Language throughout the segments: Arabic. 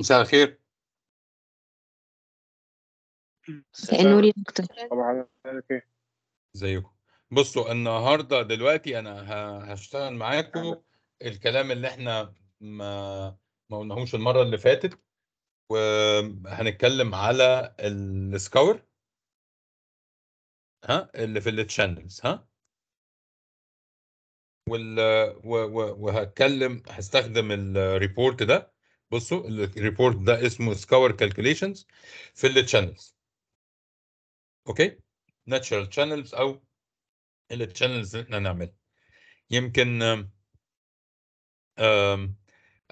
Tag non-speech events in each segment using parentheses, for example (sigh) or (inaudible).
مساء الخير مساء النور يا دكتور طبعا ازيكم بصوا النهارده دلوقتي انا هشتغل معاكم الكلام اللي احنا ما ما قلناهوش المره اللي فاتت وهنتكلم على السكاور ها اللي في التشانلز ها وال وهتكلم هستخدم الريبورت ده بصوا الريبورت ده اسمه سكاور كالكوليشنز في التشانلز اوكي ناتشرال تشانلز او التشانلز اللي احنا نعمل يمكن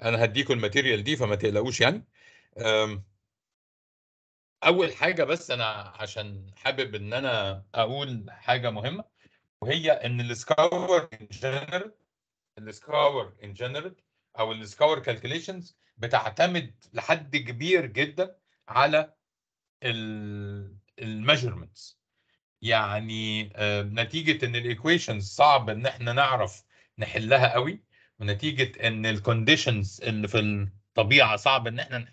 انا هديكم الماتيريال دي فما تقلقوش يعني اول حاجه بس انا عشان حابب ان انا اقول حاجه مهمه وهي ان السكاور ان جنرال السكاور ان جنرال او السكاور كالكوليشنز بتعتمد لحد كبير جدا على الميجرمنتس يعني آه، نتيجه ان الايكويشنز صعب ان احنا نعرف نحلها قوي ونتيجه ان الكونديشنز اللي في الطبيعه صعب ان احنا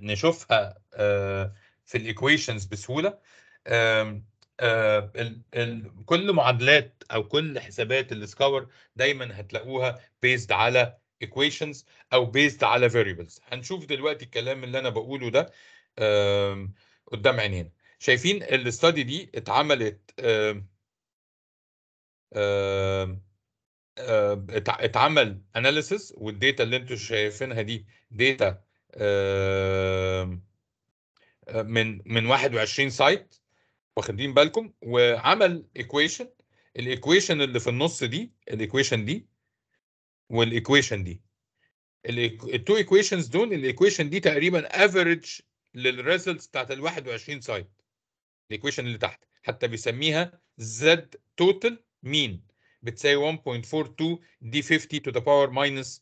نشوفها آه، في الايكويشنز بسهوله آه، كل معادلات او كل حسابات السكاور دايما هتلاقوها بيزد على equations او based على variables هنشوف دلوقتي الكلام اللي انا بقوله ده قدام عينينا شايفين الاستادي دي اتعملت اتعمل analysis والديتا اللي انتم شايفينها دي داتا من من 21 سايت واخدين بالكم وعمل equation الايكويشن اللي في النص دي الايكويشن دي والايكويشن دي التو ايكويشنز دول الايكويشن دي تقريبا افريج للريزلتس بتاعت ال 21 سايد الايكويشن اللي تحت حتى بيسميها زد توتال مين بتساوي 1.42 دي 50 to the power minus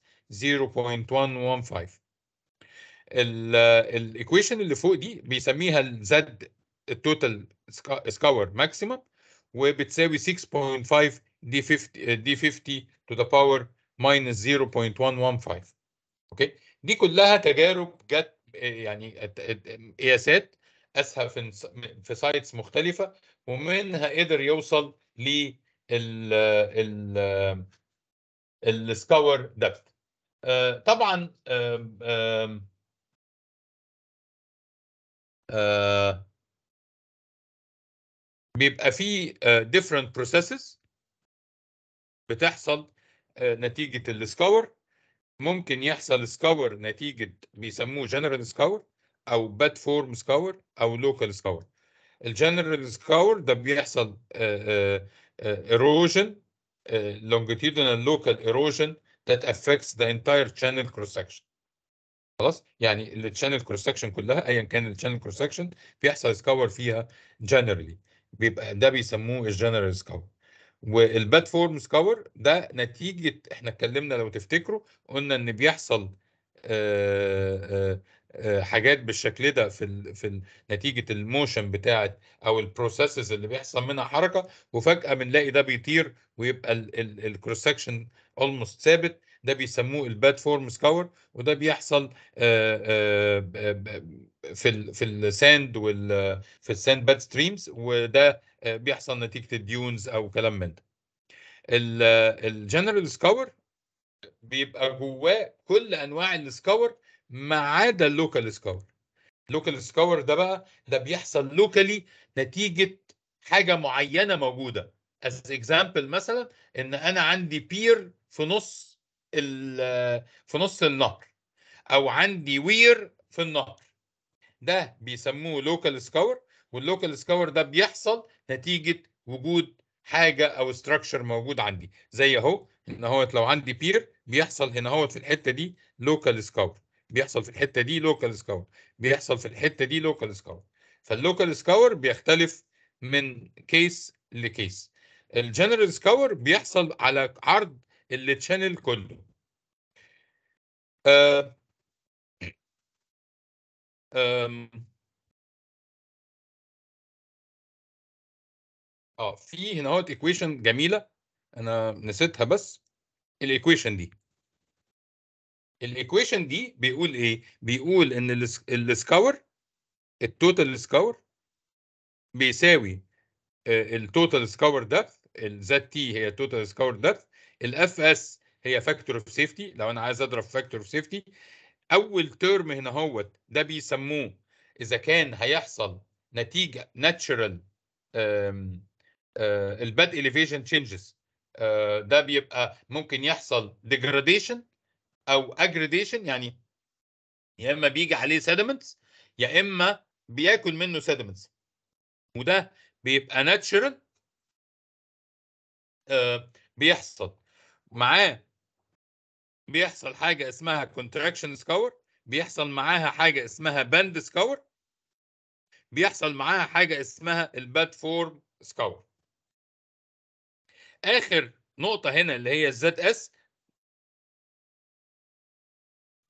0.115 الايكويشن اللي فوق دي بيسميها الزد التوتال سكاور ماكسيمم وبتساوي 6.5 دي 50 دي 50 to the power ماينس 0.115 اوكي دي كلها تجارب جت يعني قياسات قاسها في في سايتس مختلفه ومنها قدر يوصل ل ال السكاور دبث آه، طبعا آه، بيبقى فيه آه، different processes بتحصل نتيجه السكور ممكن يحصل سكور نتيجه بيسموه جنرال سكور او باد فورم سكور او لوكال سكور الجنرال سكور ده بيحصل ايروجن آه، آه، آه، longitudinal لوكال erosion that affects the entire channel cross section خلاص يعني التشانل كروس سكشن كلها ايا كان التشانل كروس سكشن بيحصل سكور فيها جنرالي بيبقى ده بيسموه الجنرال سكور والبلاتفورمز كفر ده نتيجه احنا اتكلمنا لو تفتكروا قلنا ان بيحصل آه، آه، آه، حاجات بالشكل ده في في نتيجه الموشن بتاعه او البروسيسز اللي بيحصل منها حركه وفجاه بنلاقي ده بيطير ويبقى الكروس سكشن اولموست ثابت ده بيسموه البلاتفورم سكور وده بيحصل في في الساند وفي في الساند باد ستريمز وده بيحصل نتيجه الديونز او كلام من ده الجنرال سكاور بيبقى جواه كل انواع السكاور ما عدا اللوكال سكاور اللوكال سكاور ده بقى ده بيحصل لوكالي نتيجه حاجه معينه موجوده از اكزامبل مثلا ان انا عندي بير في نص في نص النهر او عندي وير في النهر ده بيسموه لوكال سكاور واللوكال سكاور ده بيحصل نتيجه وجود حاجه او ستراكشر موجود عندي زي اهو ان اهوت لو عندي بير بيحصل هنا اهوت في الحته دي لوكال سكاور بيحصل في الحته دي لوكال سكاور بيحصل في الحته دي لوكال سكاور فاللوكال سكاور بيختلف من كيس لكيس الجنرال سكاور بيحصل على عرض التشانل كله آه. آه. اه في هنا اهوت ايكويشن جميله انا نسيتها بس الايكويشن دي الايكويشن دي بيقول ايه بيقول ان السكاور التوتال سكاور بيساوي التوتال سكاور ده الزد تي هي التوتال سكاور ده الاف اس هي فاكتور اوف سيفتي لو انا عايز اضرب فاكتور اوف سيفتي اول تيرم هنا اهوت ده بيسموه اذا كان هيحصل نتيجه ناتشرال آه، الباد اليفيشن آه، تشينجز ده بيبقى ممكن يحصل ديجراديشن او اجريديشن يعني يا اما بيجي عليه سيدمنتس يا اما بياكل منه سيدمنتس وده بيبقى ناتشرال آه، بيحصل معاه بيحصل حاجه اسمها كونتراكشن سكور بيحصل معاها حاجه اسمها باند سكور بيحصل معاها حاجه اسمها الباد فورم سكور اخر نقطه هنا اللي هي الزد اس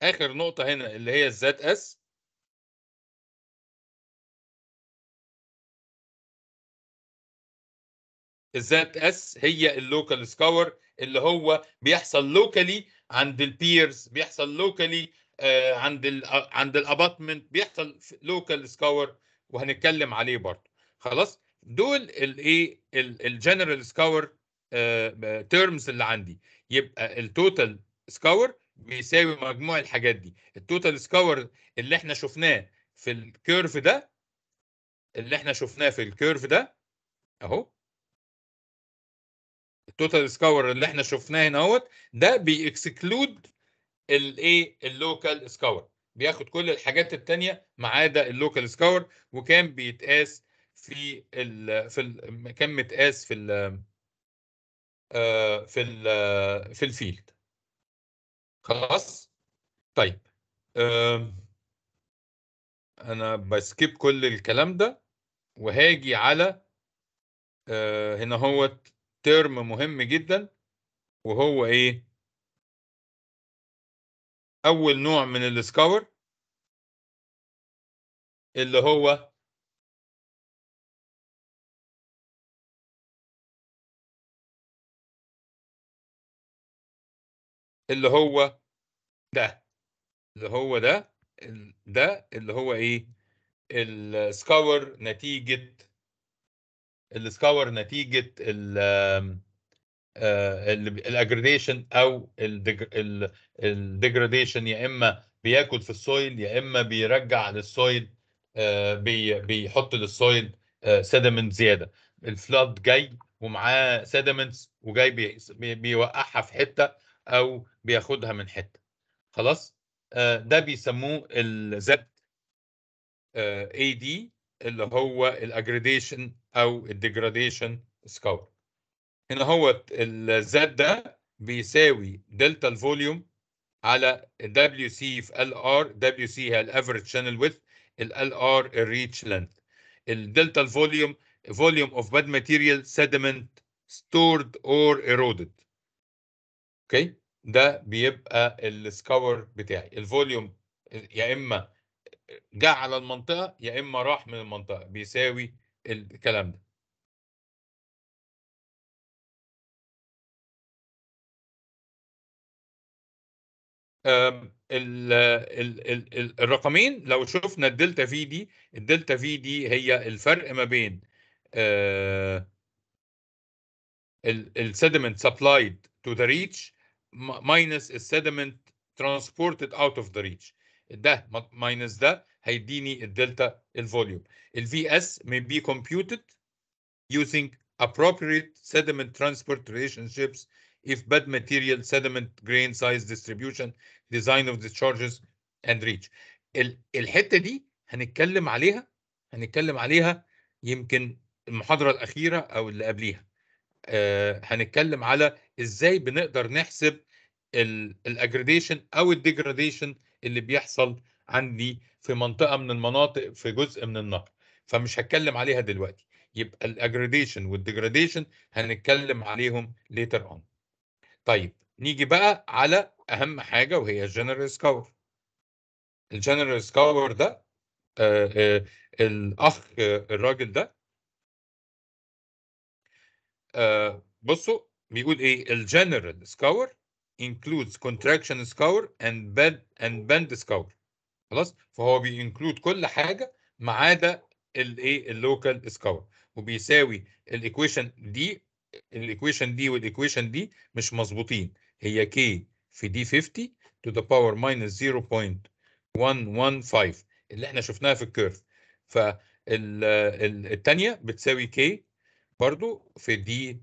اخر نقطه هنا اللي هي الزد اس الزد اس هي اللوكال سكور اللي هو بيحصل لوكالي عند البيرز بيحصل لوكالي آه، عند الـ عند الاباتمنت بيحصل لوكال سكور وهنتكلم عليه برضه خلاص دول الايه الجنرال سكور تيرمز آه، آه، اللي عندي يبقى التوتال سكور بيساوي مجموع الحاجات دي التوتال سكور اللي احنا شفناه في الكيرف ده اللي احنا شفناه في الكيرف ده اهو التوتال سكور اللي احنا شفناه هنا اهوت ده بيكسكلود الايه اللوكال سكور بياخد كل الحاجات التانية ما عدا اللوكال سكور وكان بيتقاس في ال في ال كان متقاس في ال آه، في آه، في الفيلد خلاص طيب انا بسكيب كل الكلام ده وهاجي على آه، هنا هو ترم مهم جدا وهو ايه اول نوع من الاسكاور اللي هو اللي هو ده اللي هو ده ده اللي هو ايه السكاور نتيجه السكاور نتيجه ال آه، الاجريديشن او الديجريديشن يا اما بياكل في السويل يا اما بيرجع للسويل آه، بيحط للسويل سيدمنت آه، زياده الفلاد جاي ومعاه سيدمنتس وجاي بيوقعها في حته او بياخدها من حته خلاص آه، ده بيسموه الزد اي آه، دي اللي هو الاجريديشن او الديجراديشن سكور هنا هو الزد ده بيساوي دلتا الفوليوم على دبليو سي في ال ار دبليو سي هي الافريج شانل ويث ال ار الريتش لينث الدلتا الفوليوم فوليوم اوف باد ماتيريال سيدمنت ستورد اور ايرودد اوكي ده بيبقى السكور بتاعي الفوليوم يا اما جه على المنطقه يا اما راح من المنطقه بيساوي الكلام ده ال ال الرقمين لو شفنا الدلتا في دي الدلتا في دي هي الفرق ما بين آه، sediment سبلايد تو ذا ريتش minus السيدمنت transported out of the reach ده minus ده هيديني الدلتا الفوليوم ال VS may be computed using appropriate sediment transport relationships if bed material sediment grain size distribution design of discharges and reach الحته دي هنتكلم عليها هنتكلم عليها يمكن المحاضره الاخيره او اللي قبليها آه هنتكلم على ازاي بنقدر نحسب الاجريديشن او الديجراديشن اللي بيحصل عندي في منطقه من المناطق في جزء من النهر فمش هتكلم عليها دلوقتي يبقى الاجريديشن والديجريديشن هنتكلم عليهم later on طيب نيجي بقى على اهم حاجه وهي الجنرال سكور الجنرال سكور ده آه، آه، الاخ الراجل ده آه، بصوا بيقول ايه الجنرال سكور includes contraction scour and bend and bend scour خلاص فهو بينكلود كل حاجه ما عدا الايه اللوكال سكور وبيساوي الايكويشن دي الايكويشن دي والايكويشن دي مش مظبوطين هي كي في دي 50 to the power minus 0.115 اللي احنا شفناها في الكيرف فالثانيه بتساوي كي برضو في دي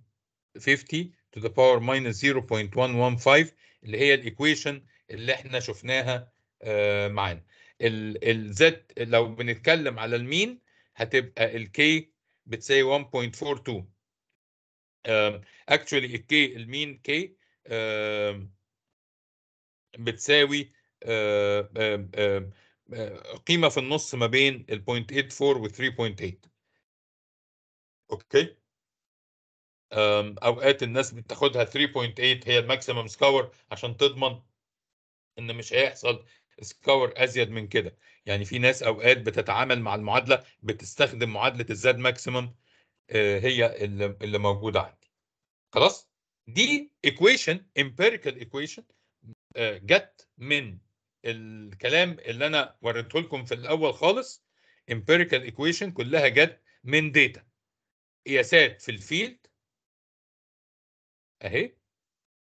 50 to the power minus 0.115 اللي هي الايكويشن اللي احنا شفناها آه، معانا الزد لو بنتكلم على المين هتبقى الكي بتساوي 1.42 اكشولي الكي المين كي بتساوي آه، آه، قيمه في النص ما بين ال 0.84 و 3.8 اوكي اوقات الناس بتاخدها 3.8 هي الماكسيمم سكور عشان تضمن ان مش هيحصل سكور ازيد من كده يعني في ناس اوقات بتتعامل مع المعادله بتستخدم معادله الزاد ماكسيمم آه، هي اللي, موجوده عندي خلاص دي ايكويشن امبيريكال ايكويشن جت من الكلام اللي انا وريته لكم في الاول خالص امبيريكال ايكويشن كلها جت من داتا قياسات في الفيلد اهي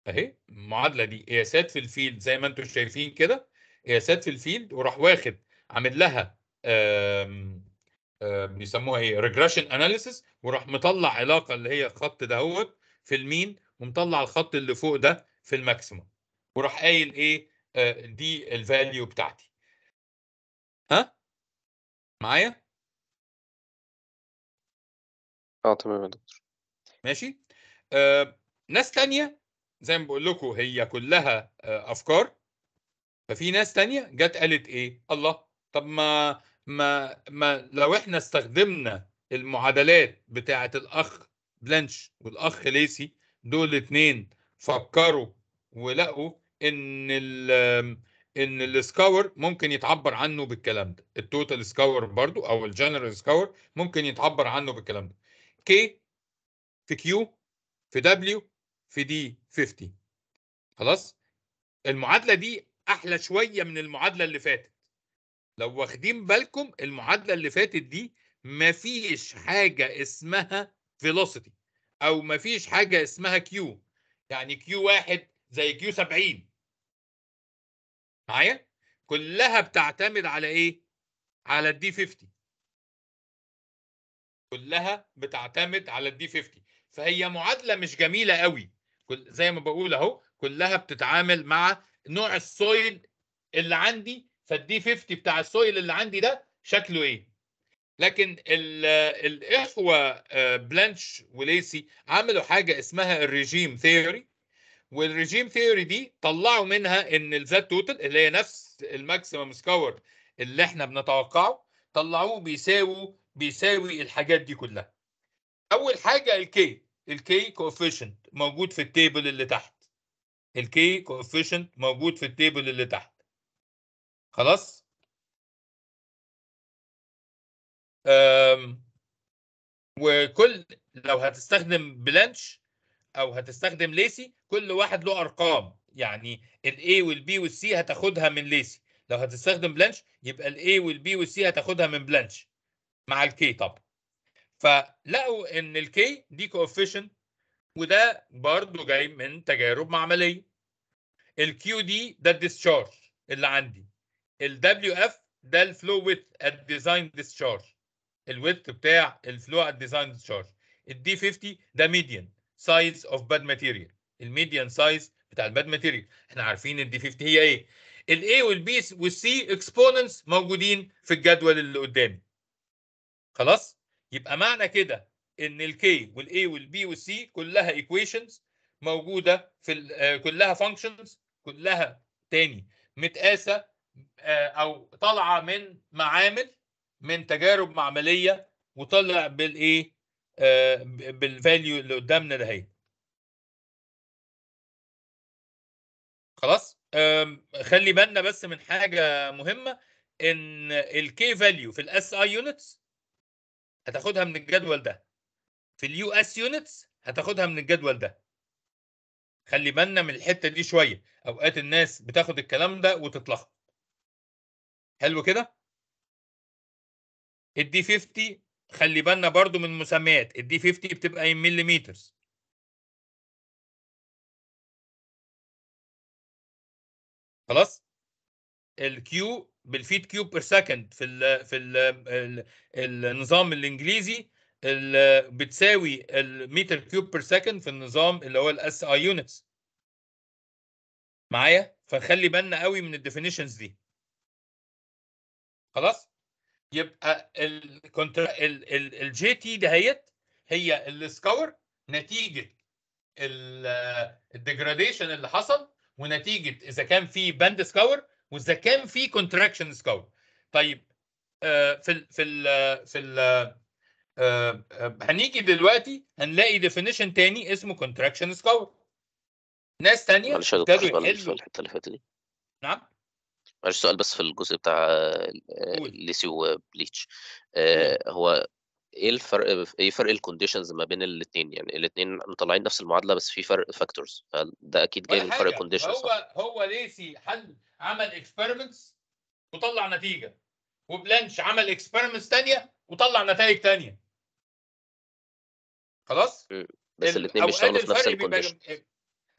اهي المعادله دي قياسات في الفيلد زي ما انتم شايفين كده قياسات في الفيلد وراح واخد عامل لها بيسموها ايه ريجريشن اناليسيس وراح مطلع علاقه اللي هي الخط دهوت في المين ومطلع الخط اللي فوق ده في الماكسيموم وراح قايل ايه آه دي الفاليو بتاعتي ها معايا اه تمام يا دكتور ماشي آه ناس تانية زي ما بقول لكم هي كلها آه، افكار ففي ناس تانية جت قالت ايه الله طب ما ما ما لو احنا استخدمنا المعادلات بتاعه الاخ بلانش والاخ ليسي دول الاثنين فكروا ولقوا ان الـ ان السكاور ممكن يتعبر عنه بالكلام ده التوتال سكاور برضو او الجنرال سكاور ممكن يتعبر عنه بالكلام ده كي في كيو في دبليو في دي 50 خلاص المعادله دي احلى شويه من المعادله اللي فاتت لو واخدين بالكم المعادله اللي فاتت دي مفيش حاجه اسمها فيلوسيتي او مفيش حاجه اسمها كيو يعني كيو واحد زي كيو 70 معايا كلها بتعتمد على ايه على الدي 50 كلها بتعتمد على الدي 50 فهي معادله مش جميله قوي كل زي ما بقول اهو كلها بتتعامل مع نوع السويل اللي عندي فالدي 50 بتاع السويل اللي عندي ده شكله ايه لكن الاخوه آه، بلانش وليسي عملوا حاجه اسمها الريجيم ثيوري والريجيم ثيوري دي طلعوا منها ان الزد توتال اللي هي نفس الماكسيمم سكور اللي احنا بنتوقعه طلعوه بيساوي بيساوي الحاجات دي كلها اول حاجه الكي الكي كوفيشنت موجود في التيبل اللي تحت الكي كوفيشنت موجود في التيبل اللي تحت خلاص وكل لو هتستخدم بلانش او هتستخدم ليسي كل واحد له ارقام يعني الاي والبي والسي هتاخدها من ليسي لو هتستخدم بلانش يبقى الاي والبي والسي هتاخدها من بلانش مع الكي طبعا فلقوا ان الكي دي كوفيشنت وده برضه جاي من تجارب معمليه الكيو دي ده الديسشارج اللي عندي الدبليو اف ده الفلو ويت ات ديزاين ديسشارج الويت بتاع الفلو ات ديزاين ديسشارج الدي 50 ده ميديان سايز اوف باد ماتيريال الميديان سايز بتاع الباد ماتيريال احنا عارفين الدي 50 هي ايه الاي والبي والسي اكسبوننتس موجودين في الجدول اللي قدامي خلاص يبقى معنى كده ان الكي والاي والبي والسي كلها ايكويشنز موجوده في آه، كلها فانكشنز كلها تاني متقاسه آه، او طالعه من معامل من تجارب معمليه وطلع بالايه بالفاليو اللي قدامنا ده هي خلاص خلي بالنا بس من حاجه مهمه ان الكي فاليو في الاس اي يونتس هتاخدها من الجدول ده في اليو اس يونتس هتاخدها من الجدول ده خلي بالنا من الحته دي شويه اوقات الناس بتاخد الكلام ده وتتلخبط حلو كده الدي 50 خلي بالنا برضو من المسميات الدي 50 بتبقى ايه مليمتر خلاص الكيو بالفيت كيو بير سكند في الـ في الـ النظام الانجليزي بتساوي المتر كيوب بير سكند في النظام اللي هو الاس اي يونتس معايا فخلي بالنا قوي من الديفينيشنز دي خلاص يبقى الـ الـ الـ الجي تي دهيت هي السكور نتيجه الديجراديشن اللي حصل ونتيجه اذا كان في باند سكور واذا كان في كونتراكشن سكول طيب آه، في في في آه، آه، هنيجي دلوقتي هنلاقي ديفينيشن تاني اسمه كونتراكشن سكول ناس تانية معلش في الحته اللي فاتت دي نعم معلش سؤال بس في الجزء بتاع ليسي وبليتش هو ايه الفرق ايه فرق الكونديشنز ما بين الاثنين يعني الاثنين مطلعين نفس المعادله بس في فرق فاكتورز فده اكيد جاي من فرق الكونديشنز هو صح. هو ليسي حل عمل اكسبيرمنتس وطلع نتيجه وبلانش عمل اكسبيرمنتس ثانيه وطلع نتائج ثانيه خلاص بس الاثنين بيشتغلوا في نفس الكونديشن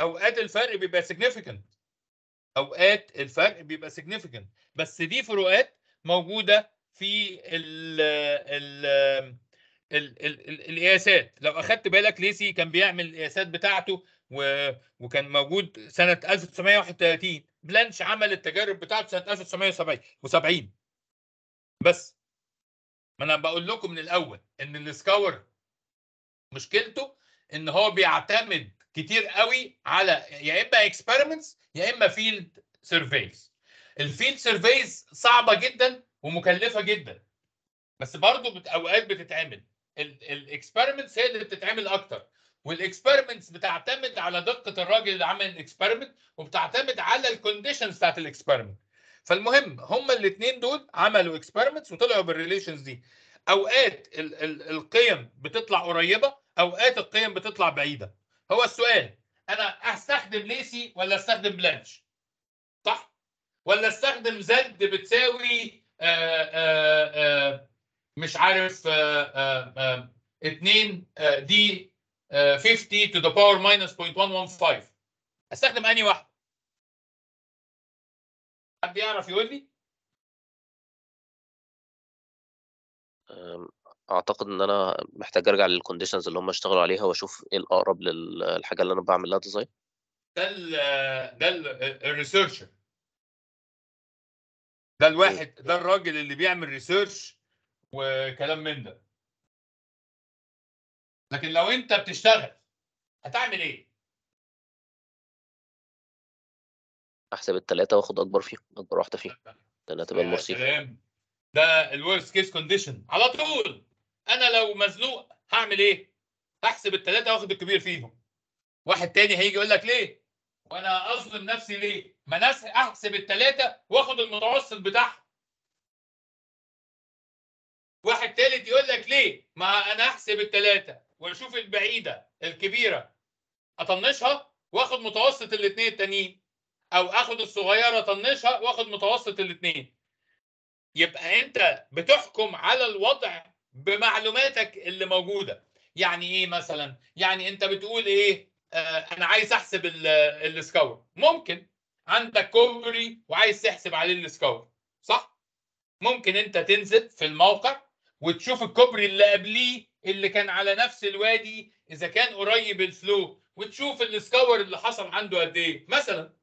اوقات الفرق بيبقى سيجنيفيكانت اوقات الفرق بيبقى سيجنيفيكانت بس دي فروقات موجوده في ال ال القياسات لو اخدت بالك ليسي كان بيعمل القياسات بتاعته و... وكان موجود سنه 1931 بلانش عمل التجارب بتاعته سنه 1970 بس ما انا بقول لكم من الاول ان السكاور مشكلته ان هو بيعتمد كتير قوي على يا اما اكسبيرمنتس يا اما فيلد سيرفيز الفيلد سيرفيز صعبه جدا ومكلفه جدا بس برضه اوقات بتتعمل الاكسبيرمنتس هي اللي بتتعمل اكتر والاكسبيرمنتس بتعتمد على دقه الراجل اللي عمل الاكسبيرمنت وبتعتمد على الكونديشنز بتاعت الاكسبيرمنت فالمهم هما الاثنين دول عملوا اكسبيرمنتس وطلعوا بالريليشنز دي اوقات ال ال القيم بتطلع قريبه اوقات القيم بتطلع بعيده هو السؤال انا استخدم ليسي ولا استخدم بلانش صح ولا استخدم زد بتساوي آآ آه، آآ آه، آه، مش عارف اثنين دي 50 to the power minus 0.115 استخدم انهي واحده؟ حد يعرف يقول لي؟ اعتقد ان انا محتاج ارجع للكونديشنز اللي هم اشتغلوا عليها واشوف ايه الاقرب للحاجه اللي انا بعمل لها ديزاين ده ال ده الريسيرشر آه، ده الواحد إيه؟ ده الراجل اللي بيعمل ريسيرش وكلام من ده لكن لو انت بتشتغل هتعمل ايه احسب الثلاثه واخد اكبر فيهم اكبر واحده فيهم ثلاثه بقى المرسي ده الورست كيس كونديشن على طول انا لو مزنوق هعمل ايه هحسب الثلاثه واخد الكبير فيهم واحد تاني هيجي يقول لك ليه وانا اظلم نفسي ليه ما انا احسب الثلاثه واخد المتوسط بتاعهم واحد تالت يقول لك ليه؟ ما انا احسب الثلاثه واشوف البعيده الكبيره اطنشها واخد متوسط الاثنين التانيين او اخد الصغيره اطنشها واخد متوسط الاثنين يبقى انت بتحكم على الوضع بمعلوماتك اللي موجوده يعني ايه مثلا يعني انت بتقول ايه آه انا عايز احسب السكور ممكن عندك كوبري وعايز تحسب عليه السكور صح ممكن انت تنزل في الموقع وتشوف الكوبري اللي قبليه اللي كان على نفس الوادي اذا كان قريب الفلو وتشوف الاسكاور اللي حصل عنده قد ايه مثلا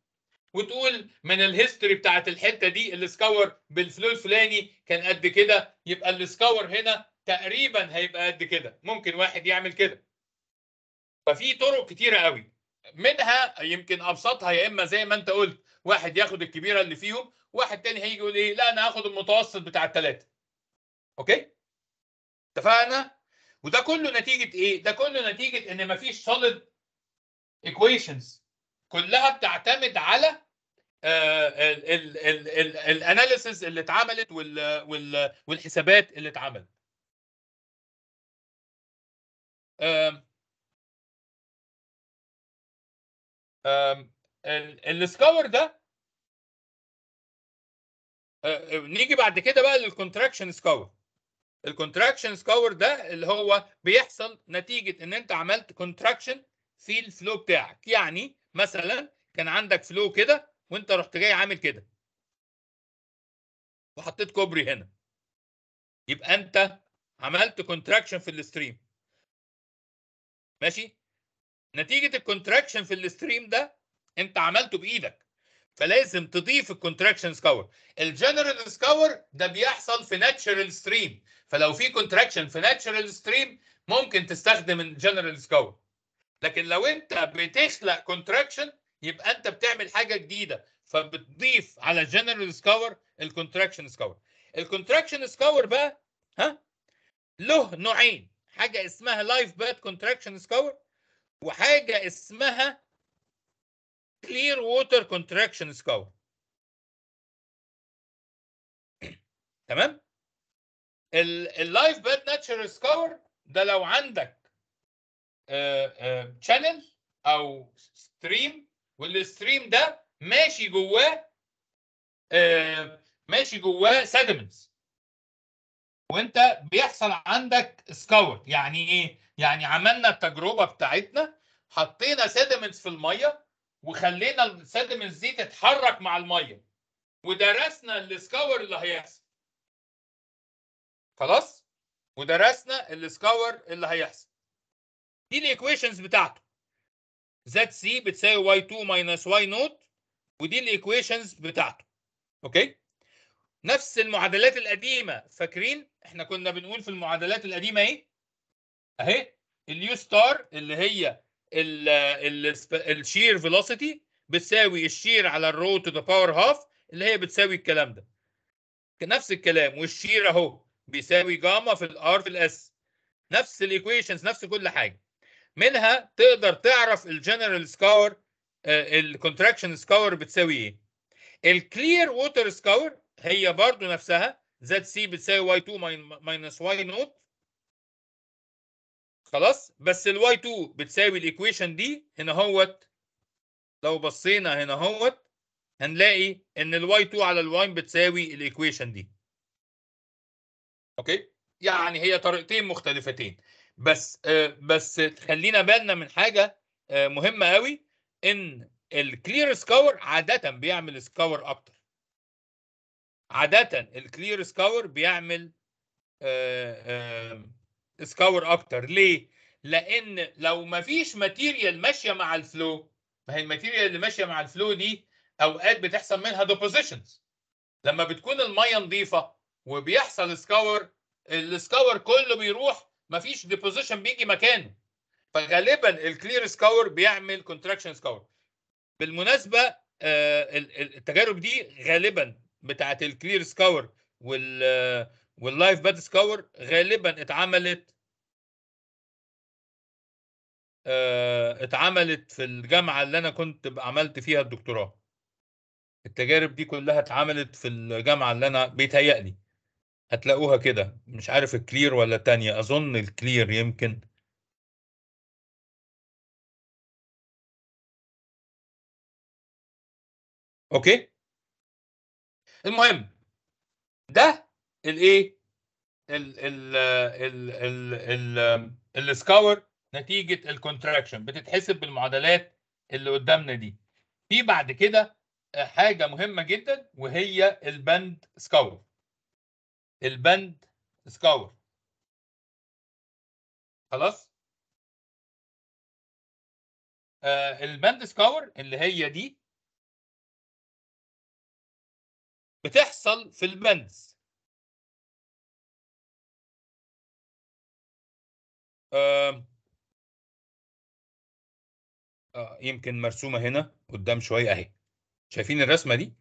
وتقول من الهيستوري بتاعت الحته دي الاسكاور بالفلو الفلاني كان قد كده يبقى الاسكاور هنا تقريبا هيبقى قد كده ممكن واحد يعمل كده ففي طرق كتيره قوي منها يمكن ابسطها يا اما زي ما انت قلت واحد ياخد الكبيره اللي فيهم واحد تاني هيجي يقول ايه لا انا هاخد المتوسط بتاع الثلاثه اوكي اتفقنا وده كله نتيجه ايه ده كله نتيجه ان مفيش solid equations كلها بتعتمد على آه، الاناليسز اللي اتعملت والحسابات اللي اتعملت السكاور ده آه، آه، نيجي بعد كده بقى للكونتراكشن سكاور الكونتراكشن سكور ده اللي هو بيحصل نتيجه ان انت عملت كونتراكشن في الفلو بتاعك يعني مثلا كان عندك فلو كده وانت رحت جاي عامل كده وحطيت كوبري هنا يبقى انت عملت كونتراكشن في الستريم ماشي نتيجه الكونتراكشن في الستريم ده انت عملته بايدك فلازم تضيف الكونتراكشن سكور الجنرال سكور ده بيحصل في ناتشرال ستريم فلو في كونتراكشن في ناتشرال ستريم ممكن تستخدم الجنرال سكور لكن لو انت بتخلق كونتراكشن يبقى انت بتعمل حاجه جديده فبتضيف على الجنرال سكور الكونتراكشن سكور الكونتراكشن سكور بقى ها له نوعين حاجه اسمها لايف باد كونتراكشن سكور وحاجه اسمها كلير ووتر كونتراكشن سكور تمام اللايف بيد ناتشر سكور ده لو عندك شانل آه، آه، او ستريم والستريم ده ماشي جواه آه، ماشي جواه سيدمنتس وانت بيحصل عندك سكور يعني ايه؟ يعني عملنا التجربه بتاعتنا حطينا سيدمنتس في الميه وخلينا السيدمنتس دي تتحرك مع الميه ودرسنا السكور اللي هيحصل خلاص ودرسنا السكاور اللي هيحصل دي الايكويشنز بتاعته زد سي بتساوي y2 ماينس y نوت ودي الايكويشنز بتاعته اوكي نفس المعادلات القديمه فاكرين احنا كنا بنقول في المعادلات القديمه ايه اهي اليو ستار اللي هي الشير فيلوسيتي بتساوي الشير على الرو تو ذا باور هاف اللي هي بتساوي الكلام ده نفس الكلام والشير اهو بيساوي جاما في الار في الاس نفس الايكويشنز نفس كل حاجه منها تقدر تعرف الجنرال سكاور الكونتراكشن سكاور بتساوي ايه الكلير ووتر سكاور هي برضو نفسها زد سي بتساوي y2 ماينس y نوت خلاص بس الواي y2 بتساوي الايكويشن دي هنا هوت لو بصينا هنا هوت هنلاقي ان الواي y2 علي الواي بتساوي الايكويشن دي اوكي يعني هي طريقتين مختلفتين بس آه، بس خلينا بالنا من حاجه آه، مهمه قوي ان الكلير سكور عاده بيعمل سكور اكتر عاده الكلير سكور بيعمل سكور آه، اكتر ليه لان لو ما فيش ماتيريال ماشيه مع الفلو ما هي الماتيريال اللي ماشيه مع الفلو دي اوقات بتحصل منها ديبوزيشنز لما بتكون الميه نظيفه وبيحصل سكاور السكاور كله بيروح مفيش ديبوزيشن بيجي مكانه فغالبا الكلير سكاور بيعمل كونتراكشن سكاور بالمناسبه آه، التجارب دي غالبا بتاعه الكلير سكاور وال واللايف باد سكاور غالبا اتعملت آه، اتعملت في الجامعه اللي انا كنت عملت فيها الدكتوراه التجارب دي كلها اتعملت في الجامعه اللي انا بيتهيألي هتلاقوها كده مش عارف الكلير ولا تانية أظن الكلير يمكن أوكي المهم ده الايه ال ال ال ال ال السكاور نتيجه الكونتراكشن بتتحسب بالمعادلات اللي قدامنا دي في بعد كده حاجه مهمه جدا وهي البند سكاور البند سكاور خلاص آه البند سكاور اللي هي دي بتحصل في البندز آه آه يمكن مرسومه هنا قدام شويه اهي شايفين الرسمه دي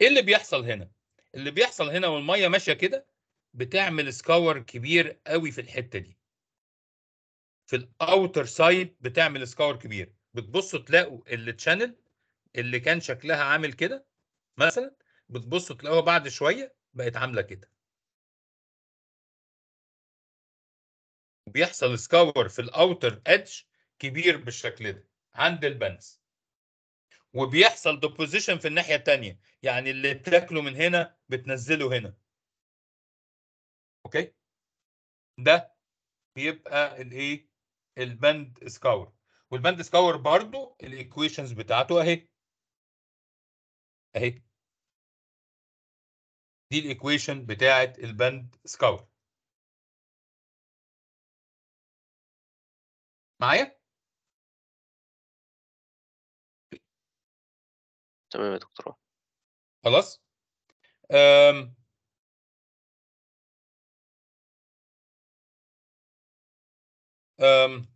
ايه اللي بيحصل هنا اللي بيحصل هنا والميه ماشيه كده بتعمل سكور كبير قوي في الحته دي في الاوتر سايد بتعمل سكور كبير بتبصوا تلاقوا التشانل اللي كان شكلها عامل كده مثلا بتبصوا تلاقوها بعد شويه بقت عامله كده بيحصل سكور في الاوتر ادج كبير بالشكل ده عند البنس وبيحصل ديبوزيشن في الناحيه الثانيه يعني اللي بتاكله من هنا بتنزله هنا اوكي ده بيبقى الايه البند سكاور والبند سكاور برضو الايكويشنز بتاعته اهي اهي دي الايكويشن بتاعه البند سكاور معايا تمام يا دكتور خلاص Um,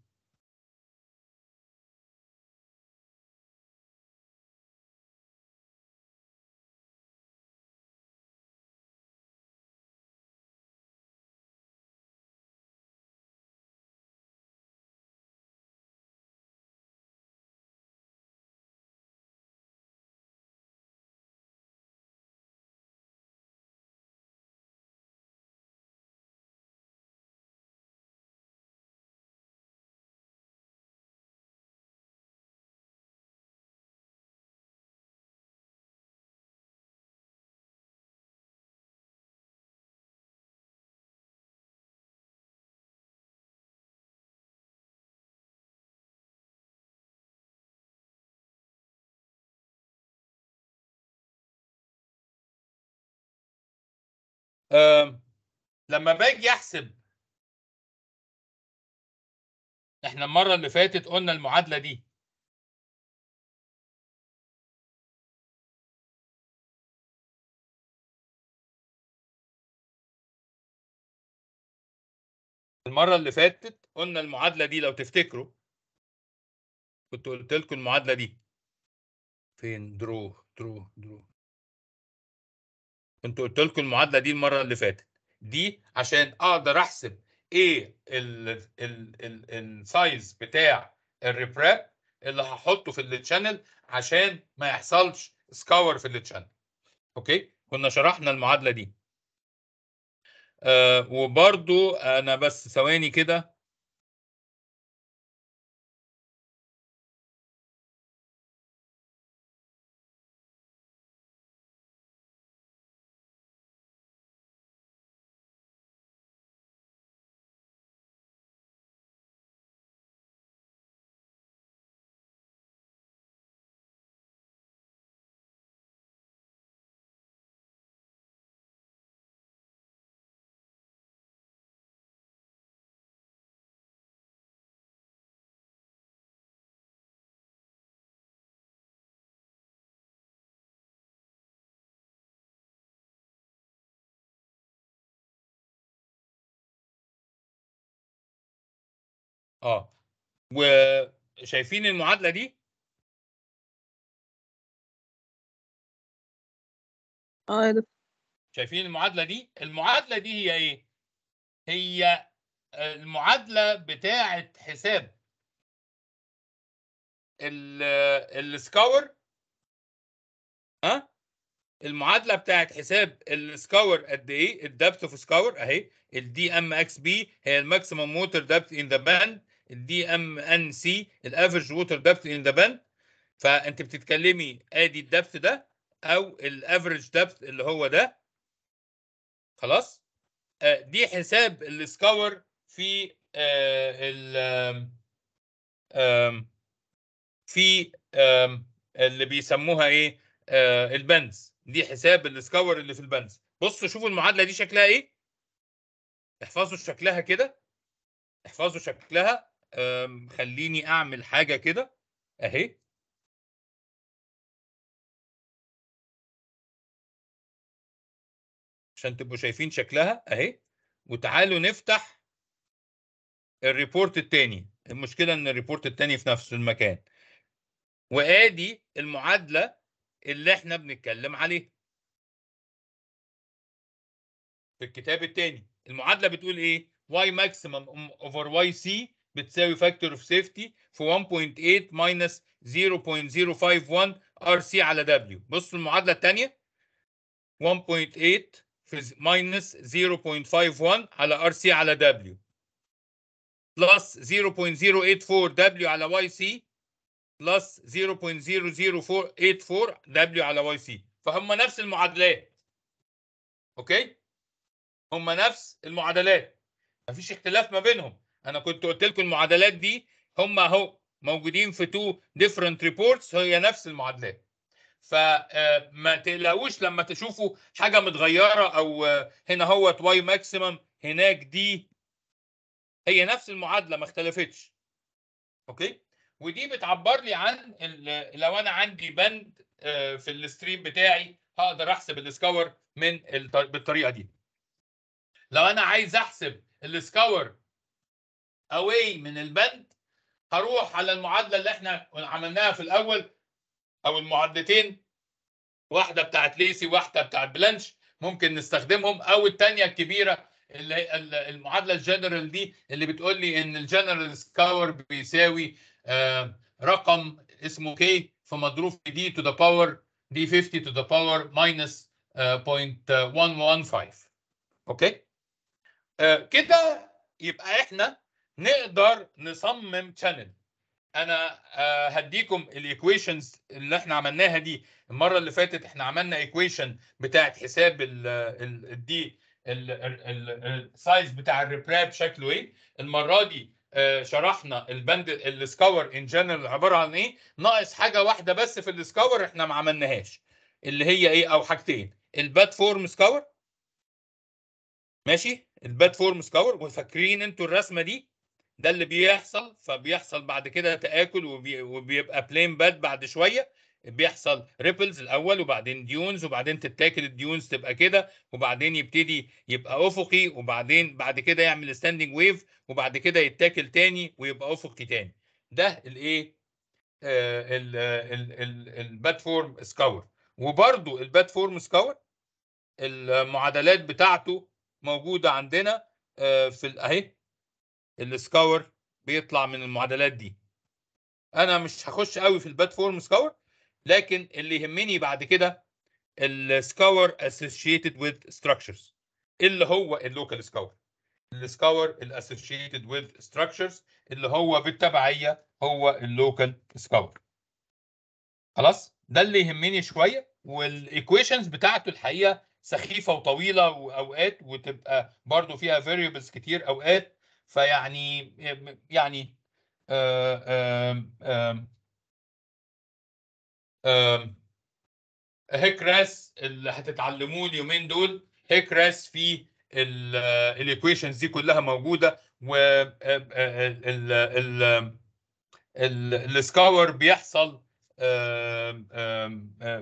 لما باجي احسب احنا المره اللي فاتت قلنا المعادله دي المره اللي فاتت قلنا المعادله دي لو تفتكروا كنت قلت لكم المعادله دي فين درو درو درو كنت قلت لكم المعادله دي المره اللي فاتت دي عشان اقدر احسب ايه السايز بتاع الريبراب اللي هحطه في التشانل عشان ما يحصلش سكاور في التشانل اوكي كنا شرحنا المعادله دي آه وبرضو انا بس ثواني كده اه وشايفين المعادله دي اه يا شايفين المعادله دي المعادله دي هي ايه هي المعادله بتاعه حساب السكاور ها المعادله بتاعت حساب السكاور قد ايه الدبث اوف سكاور اهي الدي ام اكس بي هي الماكسيمم موتور دبث ان ذا باند الدي ام ان سي الافرج ووتر دبت ان ذا باند فانت بتتكلمي ادي الدبث ده او الافرج دبت اللي هو ده خلاص آه، دي حساب السكاور في آه، ال في اللي بيسموها ايه آه، البنز دي حساب السكاور اللي في البنز بصوا شوفوا المعادله دي شكلها ايه احفظوا شكلها كده احفظوا شكلها خليني اعمل حاجه كده اهي عشان تبقوا شايفين شكلها اهي وتعالوا نفتح الريبورت الثاني المشكله ان الريبورت الثاني في نفس المكان وادي المعادله اللي احنا بنتكلم عليها في الكتاب الثاني المعادله بتقول ايه y maximum over y c بتساوي فاكتور اوف سيفتي في 1.8 ماينس 0.051 ار سي على دبليو بصوا المعادله الثانيه 1.8 في ماينس 0.51 على ار سي على دبليو بلس 0.084 دبليو على واي سي بلس 0.00484 دبليو على واي سي فهم نفس المعادلات اوكي هم نفس المعادلات مفيش اختلاف ما بينهم انا كنت قلت لكم المعادلات دي هم اهو موجودين في تو ديفرنت ريبورتس هي نفس المعادلات فما آه، تقلقوش لما تشوفوا حاجه متغيره او آه، هنا هو واي ماكسيمم هناك دي هي نفس المعادله ما اختلفتش اوكي ودي بتعبر لي عن لو انا عندي بند آه، في الستريم بتاعي هقدر احسب السكور من بالطريقه دي لو انا عايز احسب السكور اوي من البند هروح على المعادله اللي احنا عملناها في الاول او المعادلتين واحده بتاعت ليسي واحده بتاعت بلانش ممكن نستخدمهم او الثانيه الكبيره اللي المعادله الجنرال دي اللي بتقول لي ان الجنرال سكاور بيساوي آه، رقم اسمه كي في مضروب في دي تو ذا باور دي 50 تو ذا باور ماينس 0.115 اوكي آه، كده يبقى احنا نقدر نصمم شانل انا آه، هديكم الايكويشنز اللي احنا عملناها دي المره اللي فاتت احنا عملنا ايكويشن بتاعه حساب الدي السايز بتاع الريبراب شكله ايه المره دي آه، شرحنا البند السكور ان جنرال عباره عن ايه ناقص حاجه واحده بس في السكور احنا ما عملناهاش اللي هي ايه او حاجتين الباد فورم سكور ماشي الباد فورم سكور وفاكرين انتوا الرسمه دي ده اللي بيحصل فبيحصل بعد كده تاكل وبي وبيبقى بلين باد بعد شويه بيحصل ريبلز الاول وبعدين ديونز وبعدين تتاكل الديونز تبقى كده وبعدين يبتدي يبقى افقي وبعدين بعد كده يعمل ستاندنج ويف وبعد كده يتاكل تاني ويبقى افقي تاني ده الايه الباد فورم سكاور وبرده الباد فورم سكاور المعادلات بتاعته موجوده عندنا آه، في اهي السكاور بيطلع من المعادلات دي انا مش هخش قوي في الباد فورم سكاور لكن اللي يهمني بعد كده السكاور اسوشيتد وذ ستراكشرز اللي هو اللوكال سكاور السكاور الاسوشيتد وذ ستراكشرز اللي هو بالتبعيه هو اللوكال سكاور خلاص ده اللي يهمني شويه والايكويشنز بتاعته الحقيقه سخيفه وطويله واوقات وتبقى برضو فيها فاريبلز كتير اوقات فيعني يعني آه، هيكراس اللي هتتعلموه اليومين دول هيكراس في الايكويشنز آه، دي كلها موجوده و آه، السكاور بيحصل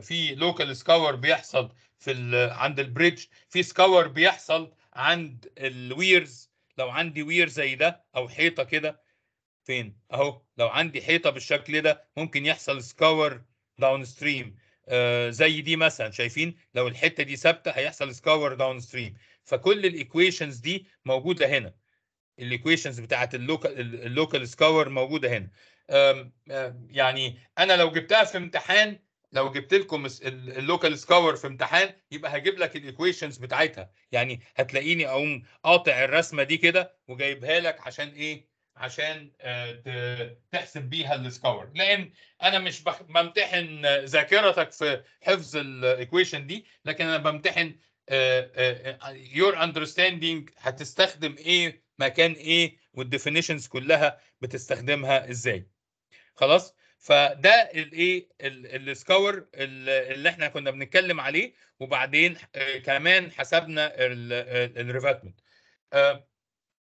في لوكال سكاور بيحصل في عند البريدج في سكاور بيحصل عند الويرز لو عندي وير زي ده او حيطه كده فين اهو لو عندي حيطه بالشكل ده ممكن يحصل سكاور داون ستريم زي دي مثلا شايفين لو الحته دي ثابته هيحصل سكاور داون ستريم فكل الايكويشنز دي موجوده هنا الايكويشنز بتاعه اللوكال اللوكال سكاور موجوده هنا يعني انا لو جبتها في امتحان لو جبت لكم اللوكال سكور في امتحان يبقى هجيب لك الايكويشنز بتاعتها يعني هتلاقيني اقوم قاطع الرسمه دي كده وجايبها لك عشان ايه عشان آه، تحسب بيها السكور لان انا مش بمتحن ذاكرتك في حفظ الايكويشن دي لكن انا بمتحن يور آه، اندرستاندينج آه، هتستخدم ايه مكان ايه والديفينيشنز كلها بتستخدمها ازاي خلاص فده الايه السكور اللي احنا كنا بنتكلم عليه وبعدين كمان حسبنا الريفاتمنت آه،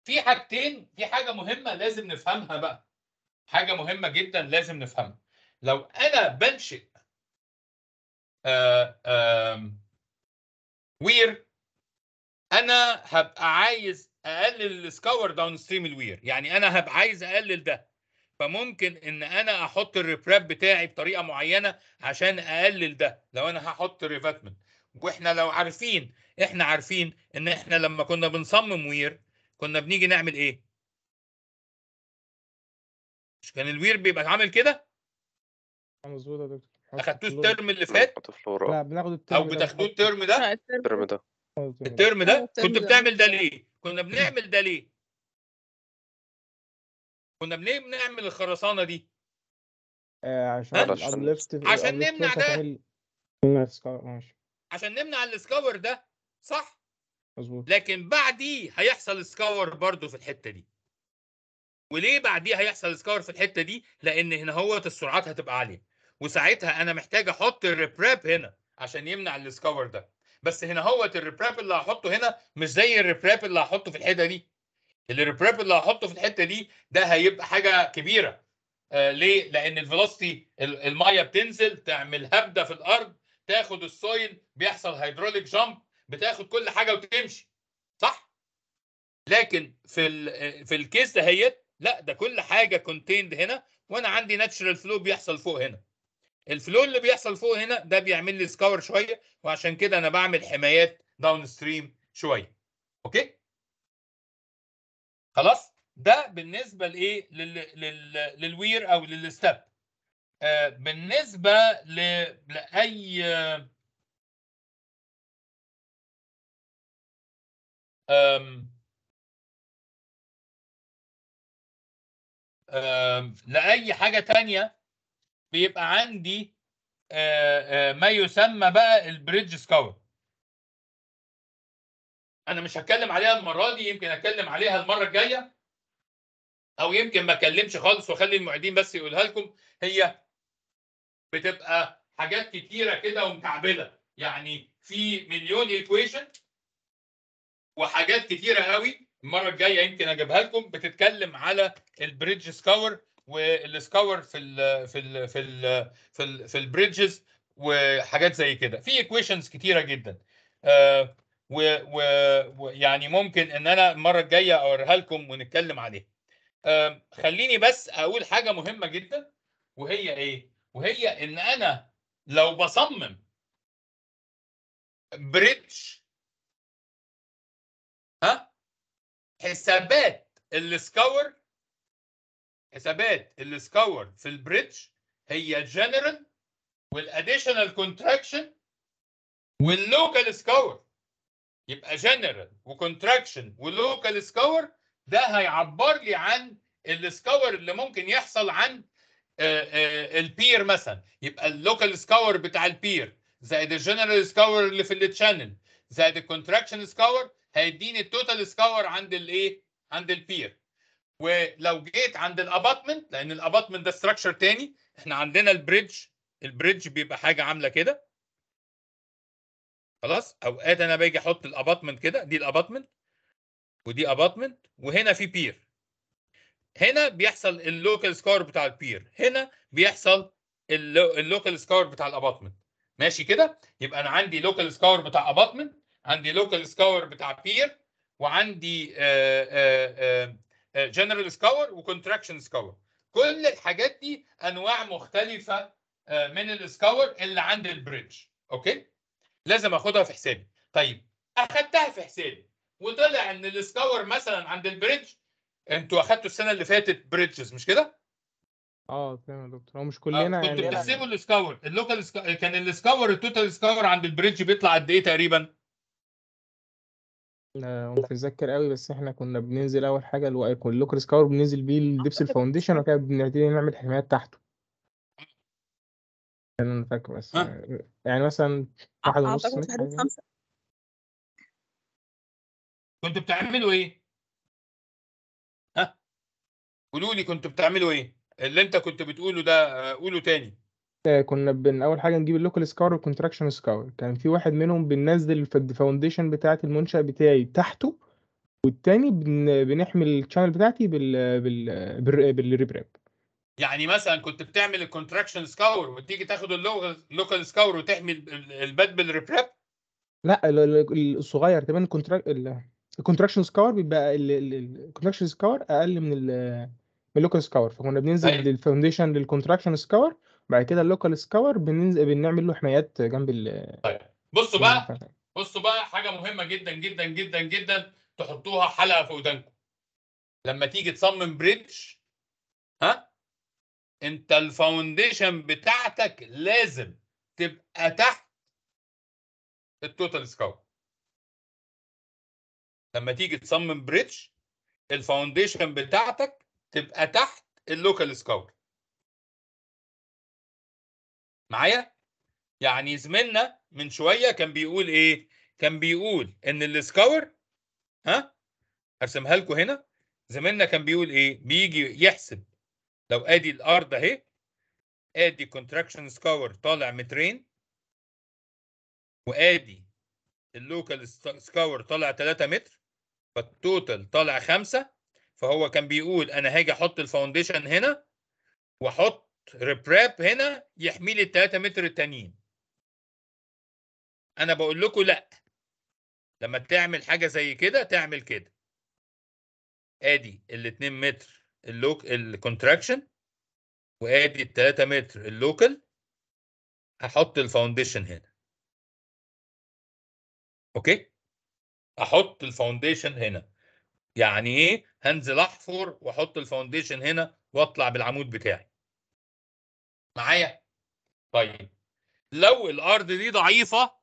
في حاجتين في حاجه مهمه لازم نفهمها بقى حاجه مهمه جدا لازم نفهمها لو انا بنشئ آه، وير انا هبقى عايز اقلل السكور داون ستريم الوير يعني انا هبقى عايز اقلل ده فممكن ان انا احط الريبراب بتاعي بطريقه معينه عشان اقلل ده لو انا هحط ريفاتمنت واحنا لو عارفين احنا عارفين ان احنا لما كنا بنصمم وير كنا بنيجي نعمل ايه مش كان الوير بيبقى عامل كده آه، مظبوط يا دكتور اخدتوه الترم اللي فات لا بناخد الترم او بتاخدوه الترم ده الترم ده آه، الترم ده آه، كنت بتعمل ده ليه كنا بنعمل ده ليه كنا ليه بنعمل الخرسانه دي؟ آه، عشان عشان, عشان نمنع ده عشان نمنع السكاور ده صح؟ مظبوط لكن بعدي هيحصل سكاور برضه في الحته دي وليه بعديه هيحصل سكاور في الحته دي؟ لان هنا هوت السرعات هتبقى عاليه وساعتها انا محتاج احط الريبراب هنا عشان يمنع السكاور ده بس هنا هوت الريبراب اللي هحطه هنا مش زي الريبراب اللي هحطه في الحته دي الريبريب اللي هحطه في الحته دي ده هيبقى حاجه كبيره آه ليه؟ لان الفيلوسيتي المايه بتنزل تعمل هبده في الارض تاخد السويل بيحصل هيدروليك جامب بتاخد كل حاجه وتمشي صح؟ لكن في الـ في الكيس دهيت لا ده كل حاجه كونتيند هنا وانا عندي ناتشرال فلو بيحصل فوق هنا الفلو اللي بيحصل فوق هنا ده بيعمل لي سكاور شويه وعشان كده انا بعمل حمايات داون ستريم شويه اوكي خلاص ده بالنسبه لايه لل... لل... للوير او للستب آه، بالنسبه ل... لاي آم... آم... لاي حاجه تانية بيبقى عندي آه، آه، ما يسمى بقى البريدج سكور انا مش هتكلم عليها المره دي يمكن اتكلم عليها المره الجايه او يمكن ما اكلمش خالص واخلي المعيدين بس يقولها لكم هي بتبقى حاجات كتيره كده ومكعبله يعني في مليون ايكويشن وحاجات كتيره قوي المره الجايه يمكن اجيبها لكم بتتكلم على البريدج سكاور والسكاور في الـ في الـ في الـ في, في البريدجز وحاجات زي كده في ايكويشنز كتيره جدا آه ويعني ممكن ان انا المره الجايه اوريها لكم ونتكلم عليها. خليني بس اقول حاجه مهمه جدا وهي ايه؟ وهي ان انا لو بصمم بريدج ها حسابات السكور حسابات السكور في البريدج هي جنرال والاديشنال كونتراكشن واللوكال سكور يبقى جنرال وكونتراكشن ولوكال سكور ده هيعبر لي عن السكور اللي ممكن يحصل عند آه، آه، البير مثلا يبقى اللوكال سكور بتاع البير زائد الجنرال سكور اللي في التشانل زائد الكونتراكشن سكور هيديني التوتال سكور عند الايه عند البير ولو جيت عند الاباتمنت لان الاباتمنت ده ستراكشر تاني احنا عندنا البريدج البريدج بيبقى حاجه عامله كده خلاص اوقات انا باجي احط الاباتمنت كده دي الاباتمنت ودي اباتمنت وهنا في بير هنا بيحصل اللوكال سكور بتاع البير هنا بيحصل اللوكال سكور بتاع الاباتمنت ماشي كده يبقى انا عندي لوكال سكور بتاع اباتمنت عندي لوكال سكور بتاع بير وعندي جنرال سكور وكونتراكشن سكور كل الحاجات دي انواع مختلفه من السكور اللي عند البريدج اوكي لازم اخدها في حسابي طيب اخدتها في حسابي وطلع ان السكور مثلا عند البريدج انتوا اخدتوا السنه اللي فاتت بريدجز مش كده اه تمام يا دكتور هو مش آه، كلنا كنت يعني, يعني بتحسبوا السكور اللوكال كان السكور التوتال سكور عند البريدج بيطلع قد ايه تقريبا لا مش متذكر قوي بس احنا كنا بننزل اول حاجه اللوكال سكاور لوكال سكور بننزل بيه الدبس الفاونديشن وكده بنعمل حمايات تحته أنا فاكر بس آه. يعني مثلًا آه، واحد آه، ونص كنت كنتوا بتعملوا إيه؟ ها؟ قولوا لي كنتوا بتعملوا إيه؟ اللي أنت كنت بتقوله ده قوله تاني كنا بن اول حاجه نجيب اللوكال سكار والكونتراكشن سكار كان في واحد منهم بننزل الفاونديشن بتاعت المنشأ بتاعي تحته والتاني بن... بنحمي الشانل بتاعتي بال بال بال بالريبراب يعني مثلا كنت بتعمل الكونتراكشن سكاور وتيجي تاخد اللوكال سكاور وتحمي الباد بالريبريب لا الصغير كمان الكونتراكشن سكاور بيبقى الكونتراكشن سكاور اقل من اللوكال سكاور فكنا بننزل للفاونديشن للكونتراكشن سكاور وبعد كده اللوكال سكاور بننزل بنعمل له حمايات جنب ال طيب بصوا بقى بصوا بقى حاجه مهمه جدا جدا جدا جدا تحطوها حلقه في ودانكم لما تيجي تصمم بريدج ها انت الفاونديشن بتاعتك لازم تبقى تحت التوتال سكاور لما تيجي تصمم بريدج الفاونديشن بتاعتك تبقى تحت اللوكال سكاور معايا يعني زميلنا من شويه كان بيقول ايه كان بيقول ان السكاور ها ارسمها لكم هنا زميلنا كان بيقول ايه بيجي يحسب لو ادي الارض اهي ادي كونتراكشن سكاور طالع مترين وادي اللوكال سكاور طالع 3 متر فالتوتال طالع 5 فهو كان بيقول انا هاجي احط الفاونديشن هنا واحط ريبراب هنا يحمي لي ال 3 متر التانيين انا بقول لكم لا لما تعمل حاجه زي كده تعمل كده ادي ال 2 متر اللوك الكونتراكشن وادي ال 3 متر اللوكال هحط الفاونديشن هنا اوكي احط الفاونديشن هنا يعني ايه هنزل احفر واحط الفاونديشن هنا واطلع بالعمود بتاعي معايا طيب لو الارض دي ضعيفه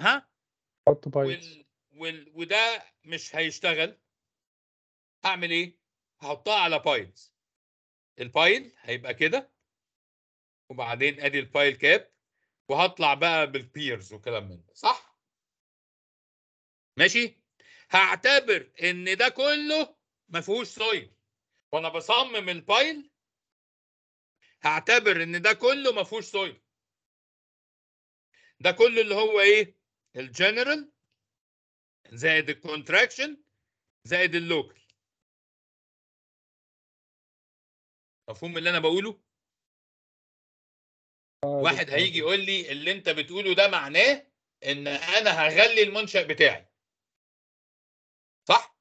ها حط بايت وال... وال... وده مش هيشتغل هعمل ايه هحطها على بايلز البايل هيبقى كده وبعدين ادي البايل كاب وهطلع بقى بالبيرز وكلام من ده صح ماشي هعتبر ان ده كله ما فيهوش سويل وانا بصمم البايل هعتبر ان ده كله ما فيهوش سويل ده كله اللي هو ايه الجنرال زائد الكونتراكشن زائد اللوكال مفهوم اللي انا بقوله آه، واحد هيجي يقول لي اللي انت بتقوله ده معناه ان انا هغلي المنشا بتاعي صح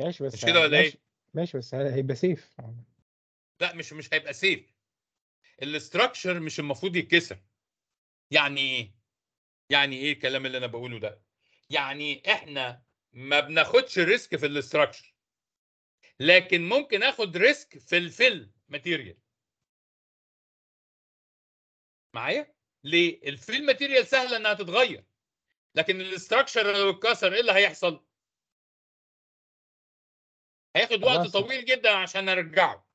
ماشي بس مش كده ولا ايه ماشي بس هيبقى سيف لا مش مش هيبقى سيف الاستراكشر مش المفروض يتكسر يعني ايه يعني ايه الكلام اللي انا بقوله ده يعني احنا ما بناخدش ريسك في الاستراكشر لكن ممكن اخد ريسك في الفيل ماتيريال معايا ليه الفيل ماتيريال سهله انها تتغير لكن الاستراكشر لو اتكسر ايه اللي هيحصل هياخد وقت طويل جدا عشان ارجعه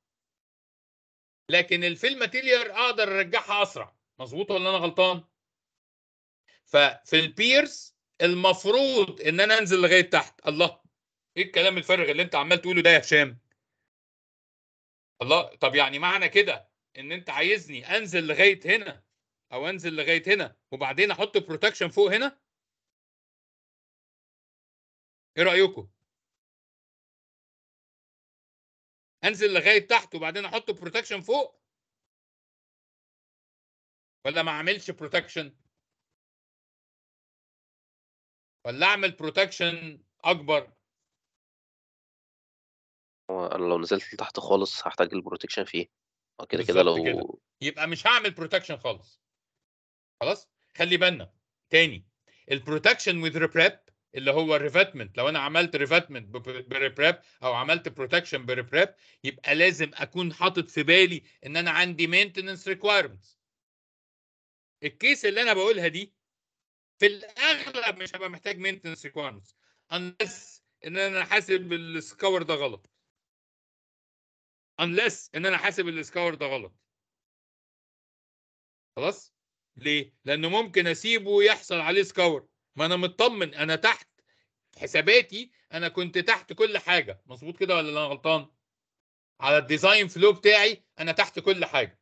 لكن الفيل ماتيريال اقدر ارجعها اسرع مظبوط ولا انا غلطان ففي البيرس المفروض ان انا انزل لغايه تحت الله ايه الكلام الفارغ اللي انت عمال تقوله ده يا هشام الله طب يعني معنى كده ان انت عايزني انزل لغايه هنا او انزل لغايه هنا وبعدين احط بروتكشن فوق هنا ايه رايكم انزل لغايه تحت وبعدين احط بروتكشن فوق ولا ما اعملش بروتكشن ولا اعمل بروتكشن اكبر هو أنا لو نزلت لتحت خالص هحتاج البروتكشن فيه وكده كده لو بالظبط كده يبقى مش هعمل بروتكشن خالص خلاص خلي بالنا تاني البروتكشن وذ ريبريب اللي هو الريفاتمنت لو انا عملت ريفاتمنت بريبريب او عملت بروتكشن بريبريب يبقى لازم اكون حاطط في بالي ان انا عندي مينتننس ريكوايرمنتس الكيس اللي انا بقولها دي في الاغلب مش هبقى محتاج مينتننس ريكوايرمنتس ان انا حاسب السكور ده غلط unless ان انا حاسب السكاور ده غلط خلاص ليه لانه ممكن اسيبه يحصل عليه سكاور ما انا مطمن انا تحت حساباتي انا كنت تحت كل حاجه مظبوط كده ولا انا غلطان على الديزاين فلو بتاعي انا تحت كل حاجه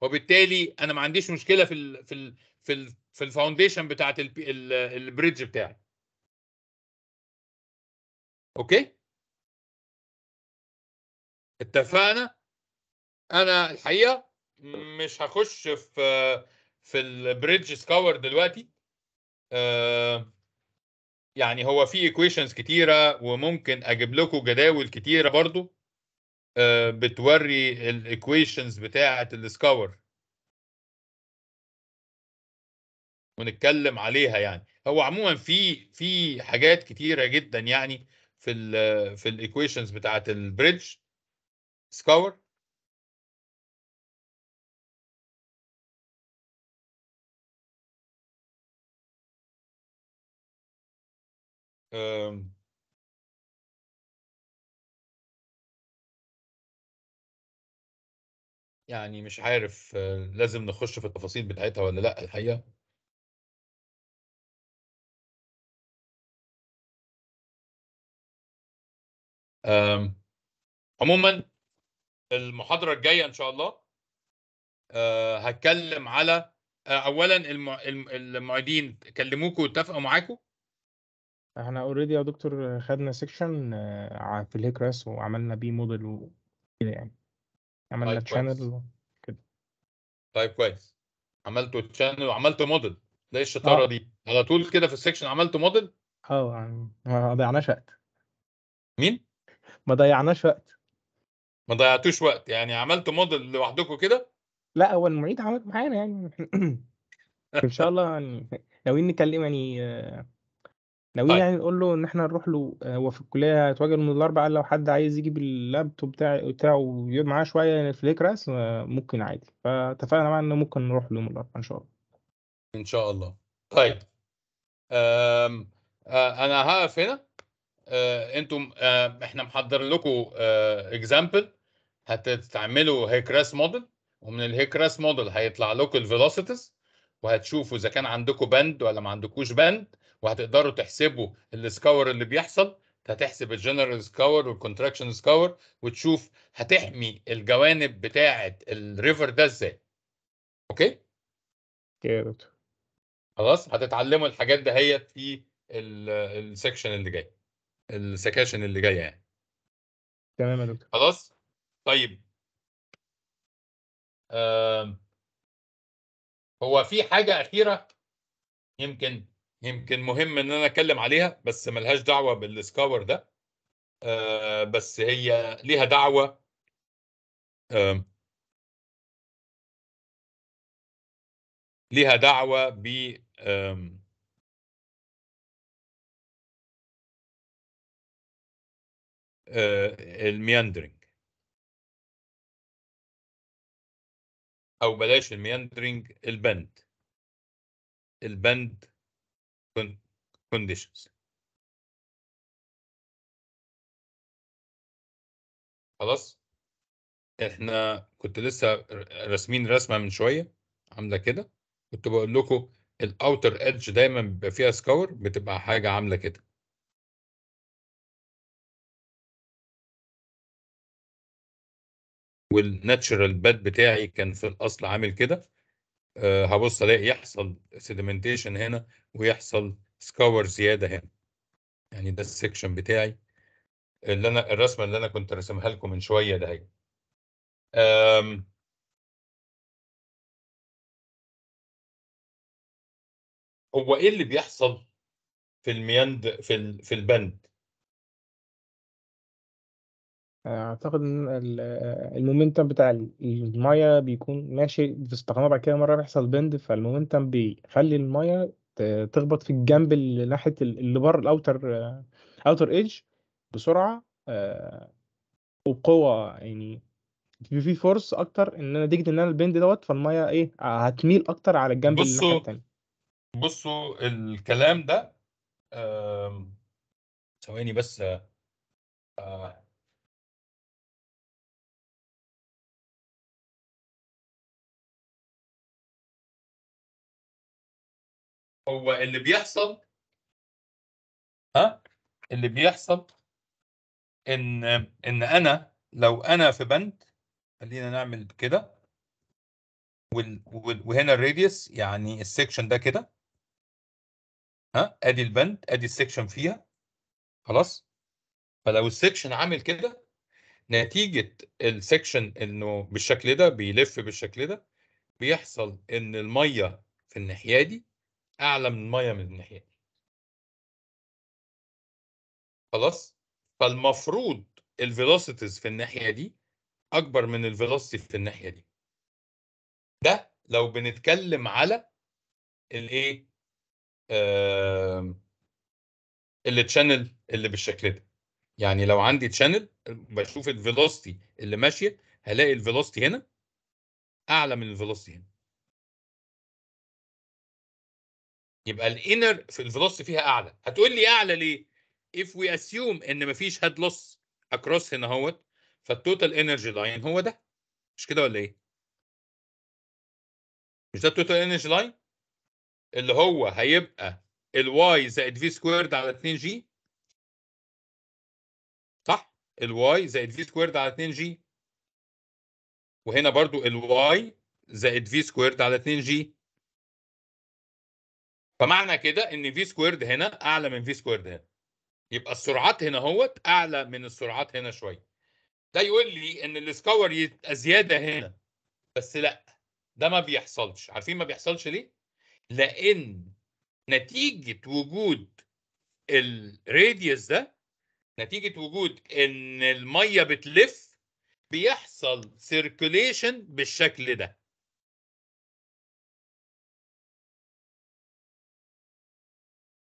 وبالتالي انا ما عنديش مشكله في ال في ال في ال في الفاونديشن بتاعت البريدج بتاعي اوكي اتفقنا انا الحقيقه مش هخش في في البريدج سكور دلوقتي آه، يعني هو في ايكويشنز كتيره وممكن اجيب لكم جداول كتيره برضو آه، بتوري الايكويشنز بتاعه السكور ونتكلم عليها يعني هو عموما في في حاجات كتيره جدا يعني في الـ في الايكويشنز بتاعه البريدج سكاور um, يعني مش عارف آه، لازم نخش في التفاصيل بتاعتها ولا لا الحقيقه عموما المحاضره الجايه ان شاء الله آه، هتكلم على آه، اولا المعيدين كلموكوا واتفقوا معاكوا احنا اوريدي يا دكتور خدنا سيكشن آه، في الهيكراس وعملنا بيه موديل وكده يعني عملنا طيب تشانل كده طيب كويس عملتوا تشانل وعملتوا موديل ده إيه الشطاره آه. دي على طول كده في السيكشن عملتوا موديل اه يعني ما ضيعناش وقت مين ما ضيعناش وقت ما ضيعتوش وقت يعني عملتوا موديل لوحدكم كده لا هو المعيد عمل معانا يعني (laughs) ان شاء الله يعني ناويين نكلم يعني ناويين طيب. يعني نقول له ان احنا نروح له هو في الكليه هيتواجد من الاربعاء لو حد عايز يجيب اللابتوب بتاع بتاعه ويقعد معاه شويه يعني في الاكراس ممكن عادي فاتفقنا معاه انه ممكن نروح له من الاربعاء ان شاء الله ان شاء الله طيب أم... آه، انا هقف هنا آه انتم آه احنا محضر لكم اكزامبل هتعملوا هتستعملوا هيكراس موديل ومن الهيكراس موديل هيطلع لكم الفيلوسيتيز وهتشوفوا اذا كان عندكم بند ولا ما عندكوش بند وهتقدروا تحسبوا السكور اللي بيحصل هتحسب الجنرال سكور والكونتراكشن سكور وتشوف هتحمي الجوانب بتاعه الريفر ده ازاي اوكي جامد خلاص هتتعلموا الحاجات دهيت في السكشن اللي جاي السكاشن اللي جايه يعني تمام يا دكتور خلاص طيب آه هو في حاجه اخيره يمكن يمكن مهم ان انا اتكلم عليها بس ملهاش دعوه بالسكاور ده آه بس هي ليها دعوه آه ليها دعوه ب آه، المياندرينج او بلاش المياندرينج البند البند كونديشنز خلاص احنا كنت لسه راسمين رسمه من شويه عامله كده كنت بقول لكم الاوتر ايدج دايما بيبقى فيها سكور بتبقى حاجه عامله كده والناتشرال باد بتاعي كان في الاصل عامل كده أه هبص الاقي يحصل سيديمنتيشن هنا ويحصل سكور زياده هنا يعني ده السكشن بتاعي اللي انا الرسمه اللي انا كنت راسمها لكم من شويه ده هي هو ايه اللي بيحصل في المياند في في البند أعتقد إن آه، المومنتم بتاع المايه المَيّة بيكون ماشي في استقامة، بعد كده مرّة بيحصل بند فالمومنتم بيخلّي المَيّة تخبط في الجنب اللي ناحية اللي بره الاوتر اوتر ايدج بسرعة آه، وقوه وبقوة يعني بيبقى في فورس أكتر إن أنا ديجد إن أنا البند دوت فالمَيّة إيه، آه، هتميل أكتر على الجنب اللي الناحية بُصّوا التانية. بُصّوا الكلام ده ثواني بس هو اللي بيحصل ها اللي بيحصل ان ان انا لو انا في بند خلينا نعمل كده وهنا الراديوس يعني السكشن ده كده ها ادي البند ادي السكشن فيها خلاص فلو السكشن عامل كده نتيجه السكشن انه بالشكل ده بيلف بالشكل ده بيحصل ان الميه في الناحيه دي اعلى من الميه من الناحيه خلاص فالمفروض الفيلوسيتيز في الناحيه دي اكبر من الفيلوسيتي في الناحيه دي ده لو بنتكلم على الايه آه اللي تشانل اللي بالشكل ده يعني لو عندي تشانل بشوف الفيلوسيتي اللي ماشيه هلاقي الفيلوسيتي هنا اعلى من الفيلوسيتي هنا يبقى الانر في الفلوس فيها اعلى هتقول لي اعلى ليه if we assume ان مفيش هاد لوس اكروس هنا اهوت فالتوتال انرجي لاين هو ده مش كده ولا ايه مش ده التوتال انرجي لاين اللي هو هيبقى الواي زائد في سكويرد على 2 جي صح الواي زائد في سكويرد على 2 جي وهنا برضو الواي زائد في سكويرد على 2 جي فمعنى كده ان في سكويرد هنا اعلى من في سكويرد هنا يبقى السرعات هنا اهوت اعلى من السرعات هنا شويه ده يقول لي ان السكور يبقى زياده هنا بس لا ده ما بيحصلش عارفين ما بيحصلش ليه لان نتيجه وجود الراديوس ده نتيجه وجود ان الميه بتلف بيحصل سيركوليشن بالشكل ده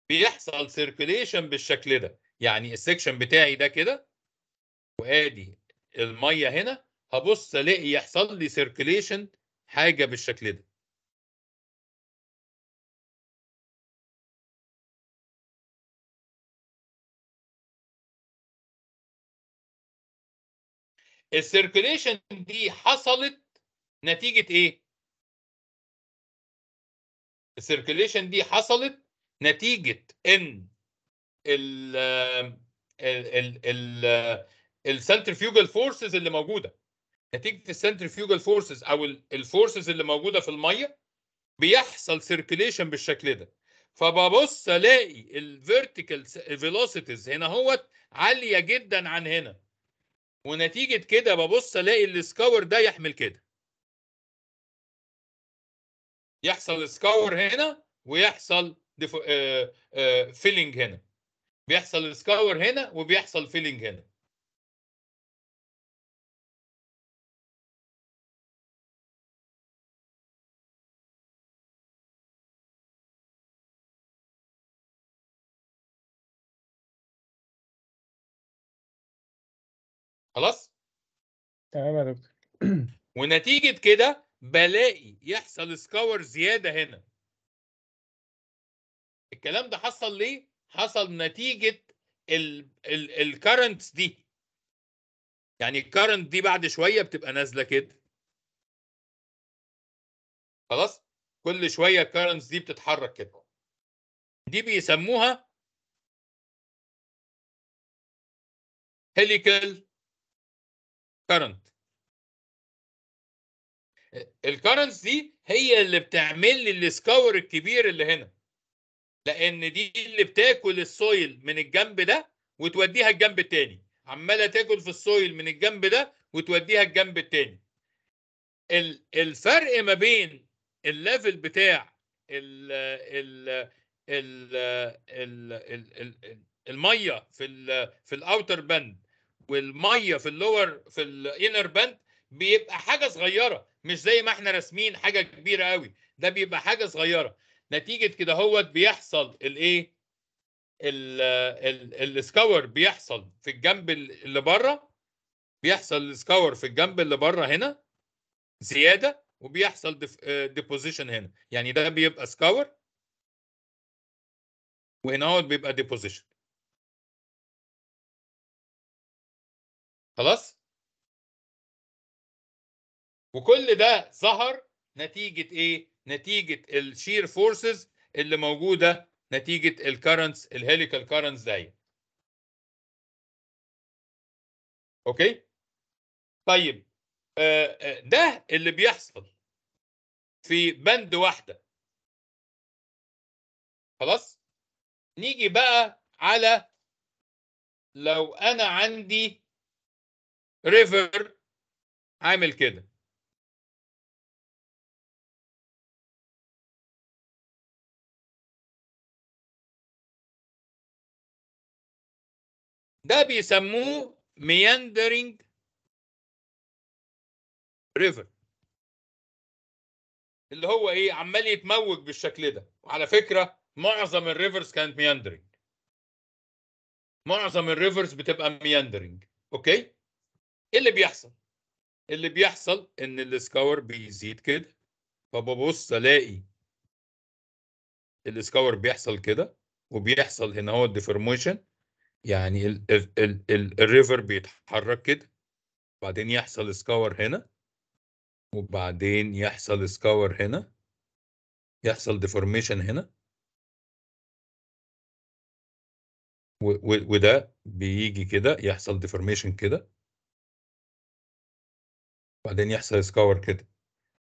بيحصل سيركوليشن بالشكل ده يعني السكشن بتاعي ده كده وادي الميه هنا هبص الاقي يحصل لي سيركوليشن حاجه بالشكل ده السيركوليشن دي حصلت نتيجه ايه السيركوليشن دي حصلت نتيجه ان ال ال ال السنترفيوجال فورسز اللي موجوده نتيجه السنترفيوجال فورسز او الفورسز اللي موجوده في الميه بيحصل سيركليشن بالشكل ده فببص الاقي الفيرتيكال فيلوسيتيز هنا هوت عاليه جدا عن هنا ونتيجه كده ببص الاقي السكاور ده يحمل كده يحصل سكاور هنا ويحصل فيلينج آه، آه، هنا بيحصل سكاور هنا وبيحصل فيلينج هنا خلاص تمام يا دكتور ونتيجه كده بلاقي يحصل سكاور زياده هنا الكلام ده حصل ليه؟ حصل نتيجه الكرنتس دي يعني الكرنت دي بعد شويه بتبقى نازله كده خلاص كل شويه الكرنتس دي بتتحرك كده دي بيسموها هيليكال كرنت الكرنتس دي هي اللي بتعمل لي السكاور الكبير اللي هنا لان دي اللي بتاكل السويل من الجنب ده وتوديها الجنب التاني عماله تاكل في السويل من الجنب ده وتوديها الجنب التاني الفرق ما بين الليفل بتاع الميه في الـ في الاوتر باند والميه في اللور في الانر باند بيبقى حاجه صغيره مش زي ما احنا راسمين حاجه كبيره قوي ده بيبقى حاجه صغيره نتيجه كده هوت بيحصل الايه السكور بيحصل في الجنب اللي بره بيحصل السكور في الجنب اللي بره هنا زياده وبيحصل ديبوزيشن آه، هنا يعني ده بيبقى سكور وهنا هو بيبقى ديبوزيشن خلاص وكل ده ظهر نتيجه ايه نتيجه الشير فورسز اللي موجوده نتيجه الكرنتس الهيليكال كرنتس داية. اوكي طيب آه، آه، ده اللي بيحصل في بند واحده خلاص نيجي بقى على لو انا عندي ريفر عامل كده ده بيسموه meandering ريفر اللي هو ايه عمال يتموج بالشكل ده وعلى فكره معظم الريفرز كانت مياندرنج معظم الريفرز بتبقى مياندرنج اوكي ايه اللي بيحصل اللي بيحصل ان السكاور بيزيد كده فببص الاقي السكاور بيحصل كده وبيحصل هنا هو الديفورميشن يعني الريفر بيتحرك كده وبعدين يحصل سكاور هنا وبعدين يحصل سكاور هنا يحصل ديفورميشن هنا وده بيجي كده يحصل ديفورميشن كده وبعدين يحصل سكاور كده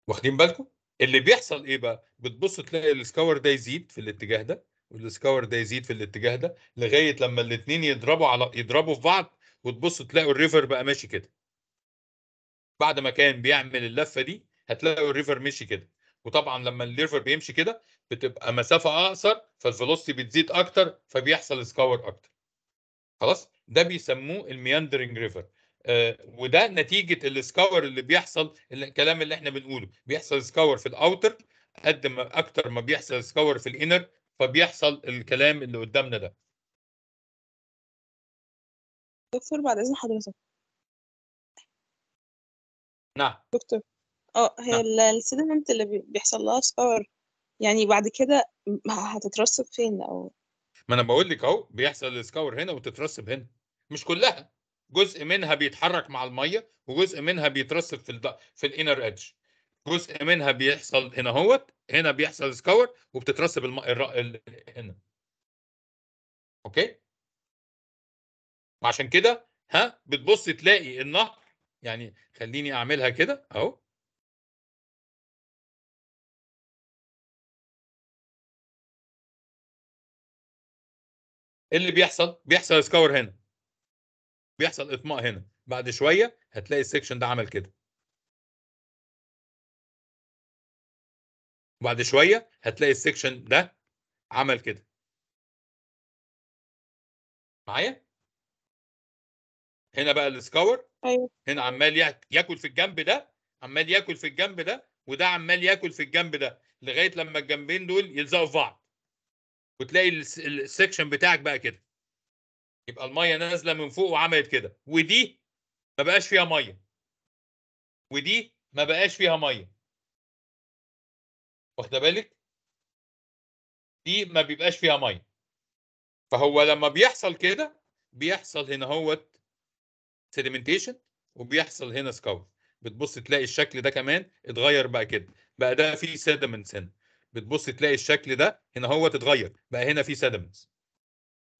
واخدين بالكم اللي بيحصل ايه بقى بتبص تلاقي السكاور ده يزيد في الاتجاه ده والسكور ده يزيد في الاتجاه ده لغايه لما الاثنين يضربوا على يضربوا في بعض وتبصوا تلاقوا الريفر بقى ماشي كده بعد ما كان بيعمل اللفه دي هتلاقوا الريفر مشي كده وطبعا لما الريفر بيمشي كده بتبقى مسافه اقصر فالفيلوسيتي بتزيد اكتر فبيحصل سكاور اكتر خلاص ده بيسموه المياندرنج ريفر آه وده نتيجه السكاور اللي بيحصل الكلام اللي احنا بنقوله بيحصل سكاور في الاوتر قد ما اكتر ما بيحصل سكاور في الانر فبيحصل الكلام اللي قدامنا ده دكتور بعد اذن حضرتك نعم دكتور اه هي نعم. السيدمنت اللي بيحصل لها سكار يعني بعد كده هتترسب فين او ما انا بقول لك اهو بيحصل السكور هنا وتترسب هنا مش كلها جزء منها بيتحرك مع الميه وجزء منها بيترسب في الد... في الانر ادج جزء منها بيحصل هنا هوت هنا بيحصل سكور وبتترسب الماء هنا اوكي وعشان كده ها بتبص تلاقي النهر يعني خليني اعملها كده اهو إيه اللي بيحصل بيحصل سكور هنا بيحصل اطماء هنا بعد شويه هتلاقي السكشن ده عمل كده وبعد شويه هتلاقي السكشن ده عمل كده معايا هنا بقى السكور ايوه هنا عمال ياكل في الجنب ده عمال ياكل في الجنب ده وده عمال ياكل في الجنب ده لغايه لما الجنبين دول يلزقوا في بعض وتلاقي السكشن بتاعك بقى كده يبقى الميه نازله من فوق وعملت كده ودي ما بقاش فيها ميه ودي ما بقاش فيها ميه واخده بالك دي ما بيبقاش فيها ميه فهو لما بيحصل كده بيحصل هنا هوت سيديمنتيشن وبيحصل هنا سكاور. بتبص تلاقي الشكل ده كمان اتغير بقى كده بقى ده فيه سيدمنتس هنا بتبص تلاقي الشكل ده هنا هو اتغير بقى هنا فيه سيدمنتس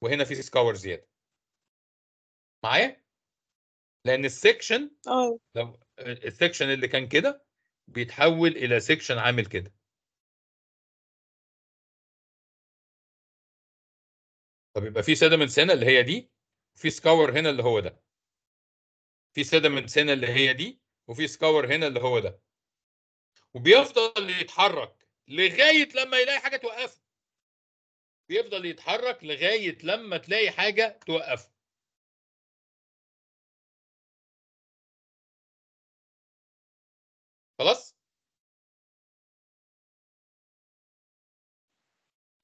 وهنا فيه سكاور زياده معايا لان السكشن اه السكشن اللي كان كده بيتحول الى سكشن عامل كده فبيبقى في سيدمنتس هنا اللي هي دي وفي سكاور هنا اللي هو ده في سيدمنتس هنا اللي هي دي وفي سكاور هنا اللي هو ده وبيفضل يتحرك لغايه لما يلاقي حاجه توقفه بيفضل يتحرك لغايه لما تلاقي حاجه توقفه خلاص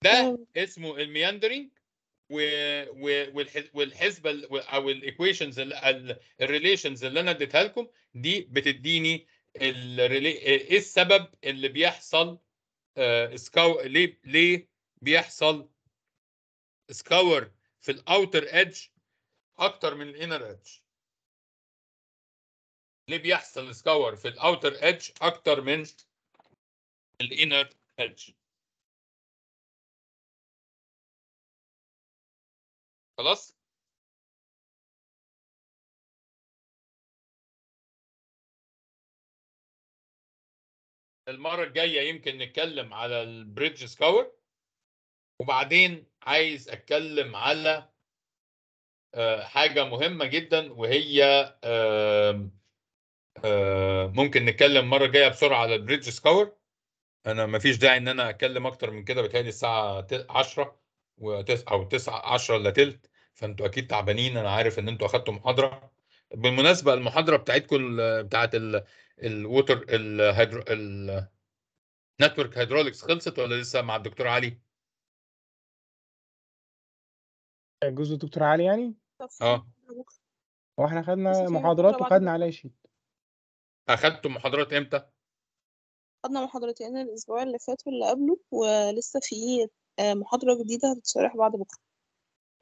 ده اسمه المياندرينج والحسبه او الايكويشنز الريليشنز اللي انا اديتها لكم دي بتديني ايه السبب اللي بيحصل سكاور آه، ليه ليه بيحصل سكاور في الاوتر ايدج اكتر من الانر ايدج ليه بيحصل سكاور في الاوتر ايدج اكتر من الانر ايدج خلاص المره الجايه يمكن نتكلم على البريدج سكور وبعدين عايز اتكلم على آه، حاجه مهمه جدا وهي آه، ممكن نتكلم المره الجايه بسرعه على البريدج سكور انا ما فيش داعي ان انا اتكلم اكتر من كده بتهيألي الساعه 10 و9 او 9 10 الا ثلث فانتوا اكيد تعبانين انا عارف ان انتوا اخدتوا محاضره بالمناسبه المحاضره بتاعتكم بتاعت الووتر الهيدرو النتورك هيدروليكس خلصت ولا لسه مع الدكتور علي؟ جزء الدكتور علي يعني؟ اه هو احنا خدنا محاضرات وخدنا عليها شيت اخدتوا محاضرات امتى؟ خدنا محاضرتين الاسبوع اللي فات واللي قبله ولسه في آه، محاضره جديده هتتشرح بعد بكره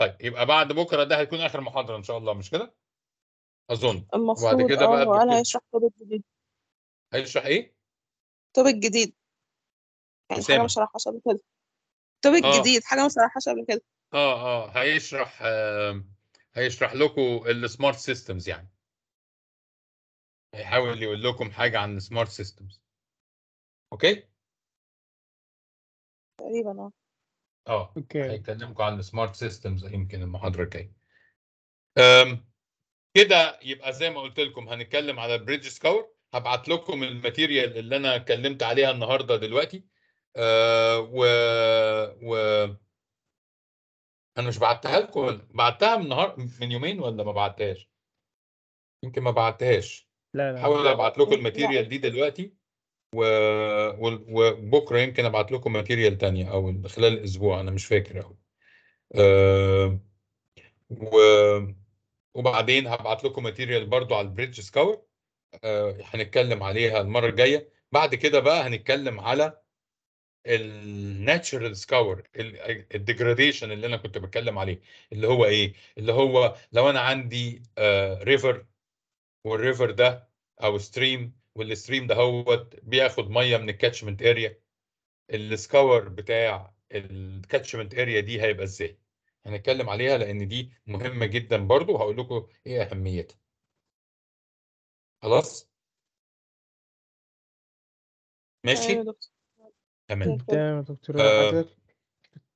طيب يبقى بعد بكره ده هيكون اخر محاضره ان شاء الله مش كده؟ اظن المفروض وبعد كده بقى آه، انا هيشرح توبيك جديد هيشرح ايه؟ توبيك جديد يعني حاجه ما شرحهاش قبل كده توبيك آه. جديد حاجه ما شرحهاش قبل كده اه اه هيشرح آه هيشرح لكم السمارت سيستمز يعني هيحاول يقول لكم حاجه عن السمارت سيستمز اوكي تقريبا اه اه اوكي هيكلمكم عن السمارت سيستمز يمكن المحاضره الجايه كده يبقى زي ما قلت لكم هنتكلم على بريدج سكور هبعت لكم الماتيريال اللي انا اتكلمت عليها النهارده دلوقتي أه و و انا مش بعتها لكم ولا بعتها من نهار من يومين ولا ما بعتهاش يمكن ما بعتهاش لا لا حاول ابعت لكم الماتيريال دي دلوقتي وبكره يمكن ابعت لكم ماتيريال تانية او خلال الاسبوع انا مش فاكر قوي أه و وبعدين هبعت لكم ماتيريال برضو على البريدج سكاور أه هنتكلم عليها المره الجايه بعد كده بقى هنتكلم على الناتشرال سكاور الديجراديشن اللي انا كنت بتكلم عليه اللي هو ايه اللي هو لو انا عندي ريفر آه، والريفر ده او ستريم والستريم ده هو بياخد ميه من الكاتشمنت اريا السكور بتاع الكاتشمنت اريا دي هيبقى ازاي هنتكلم عليها لان دي مهمه جدا برضو وهقول لكم ايه اهميتها خلاص ماشي تمام تمام يا دكتور آه، حضرتك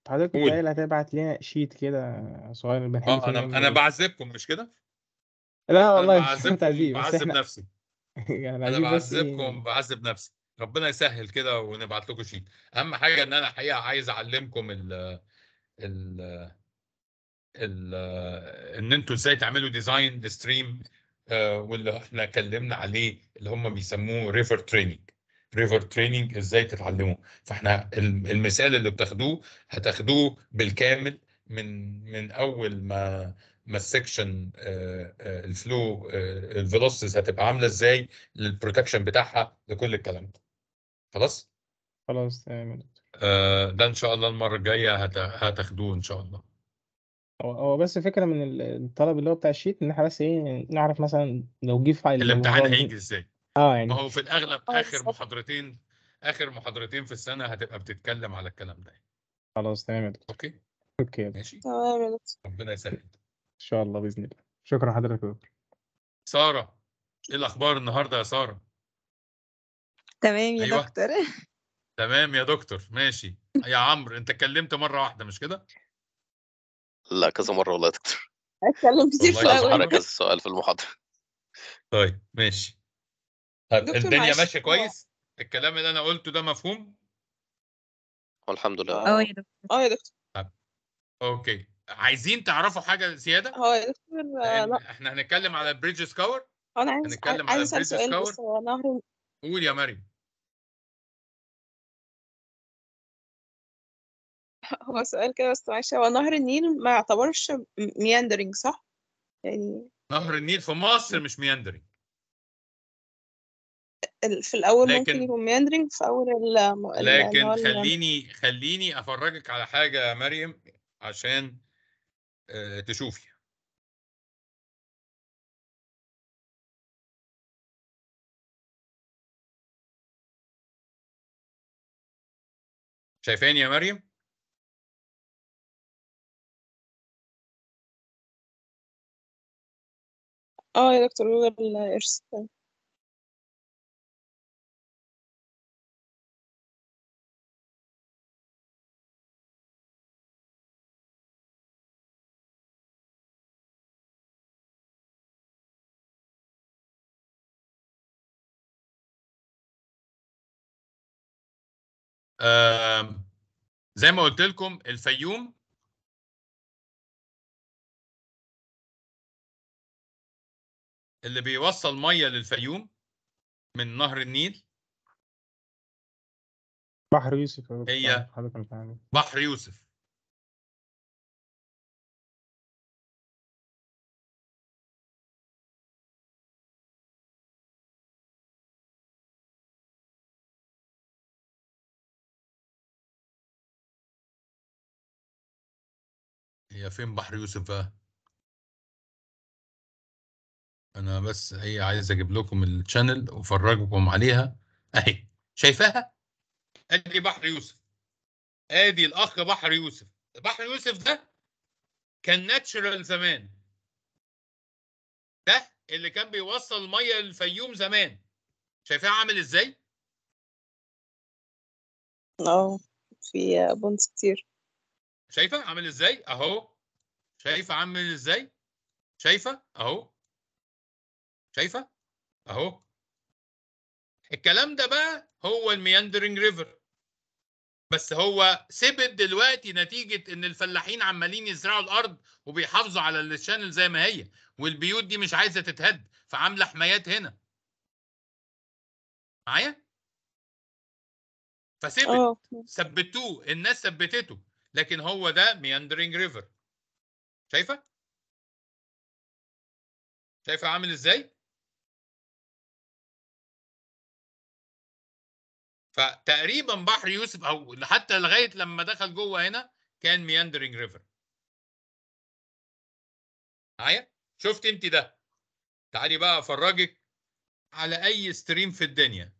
حضرتك قايل هتبعت لنا شيت كده صغير بنحل آه، انا انا بعذبكم مش كده؟ لا والله (laughs) مش تعذيب بعذب نفسي (laughs) يعني انا بعذبكم ايه بعذب نفسي ربنا يسهل كده ونبعت لكم شيء اهم حاجه ان انا حقيقه عايز اعلمكم ال ال ال ان انتوا ازاي تعملوا ديزاين آه، ستريم واللي احنا اتكلمنا عليه اللي هم بيسموه ريفر تريننج ريفر تريننج ازاي تتعلموه فاحنا المثال اللي بتاخدوه هتاخدوه بالكامل من من اول ما ما السكشن الفلو الفيلوسيتيز هتبقى عامله ازاي للبروتكشن بتاعها لكل الكلام ده خلاص خلاص تمام آه، ده ان شاء الله المره الجايه هتاخدوه ان شاء الله هو بس فكره من الطلب اللي هو بتاع الشيت ان احنا بس ايه نعرف مثلا لو جه فايل الامتحان هيجي ازاي اه يعني ما هو في الاغلب آه، اخر محاضرتين اخر محاضرتين في السنه هتبقى بتتكلم على الكلام ده يعني. خلاص تمام اوكي اوكي ماشي تمام ربنا يسهل ان شاء الله باذن الله شكرا حضرتك يا دكتور ساره ايه الاخبار النهارده يا ساره تمام يا أيوة. دكتور تمام يا دكتور ماشي يا عمرو انت اتكلمت مره واحده مش كده لا كذا مره والله يا دكتور اتكلم كتير في الاول كذا سؤال في المحاضره طيب ماشي طيب الدنيا ماشيه كويس الكلام اللي انا قلته ده مفهوم الحمد لله اه يا دكتور اه يا دكتور اوكي عايزين تعرفوا حاجه زياده؟ هو لا احنا هنتكلم على بريدجز كاور انا عايز هنتكلم عايز على بريدجز كاور بس نهر قول يا مريم (laughs) هو سؤال كده بس معلش هو نهر النيل ما يعتبرش مياندرينج صح؟ يعني نهر النيل في مصر مش مياندرينج في الاول لكن ممكن يكون مياندرينج في اول ال لكن خليني خليني افرجك على حاجه يا مريم عشان آه، تشوفي شايفاني يا مريم اه يا دكتور هو القرش زي ما قلت لكم الفيوم اللي بيوصل ميه للفيوم من نهر النيل بحر يوسف هي بحر يوسف هي فين بحر يوسف بقى انا بس هي إيه، عايز اجيب لكم الشانل وافرجكم عليها اهي شايفاها ادي بحر يوسف ادي الاخ بحر يوسف بحر يوسف ده كان ناتشرال زمان ده اللي كان بيوصل ميه للفيوم زمان شايفاه عامل ازاي؟ اه في بونس كتير شايفه عامل ازاي اهو شايفه عامل ازاي شايفه اهو شايفه اهو الكلام ده بقى هو المياندرينج ريفر بس هو سبب دلوقتي نتيجه ان الفلاحين عمالين يزرعوا الارض وبيحافظوا على الشانل زي ما هي والبيوت دي مش عايزه تتهد فعامله حمايات هنا معايا فسبت آه. ثبتوه الناس ثبتته لكن هو ده meandering ريفر شايفه شايفه عامل ازاي فتقريبا بحر يوسف او حتى لغايه لما دخل جوه هنا كان meandering ريفر معايا شفت انت ده تعالي بقى افرجك على اي ستريم في الدنيا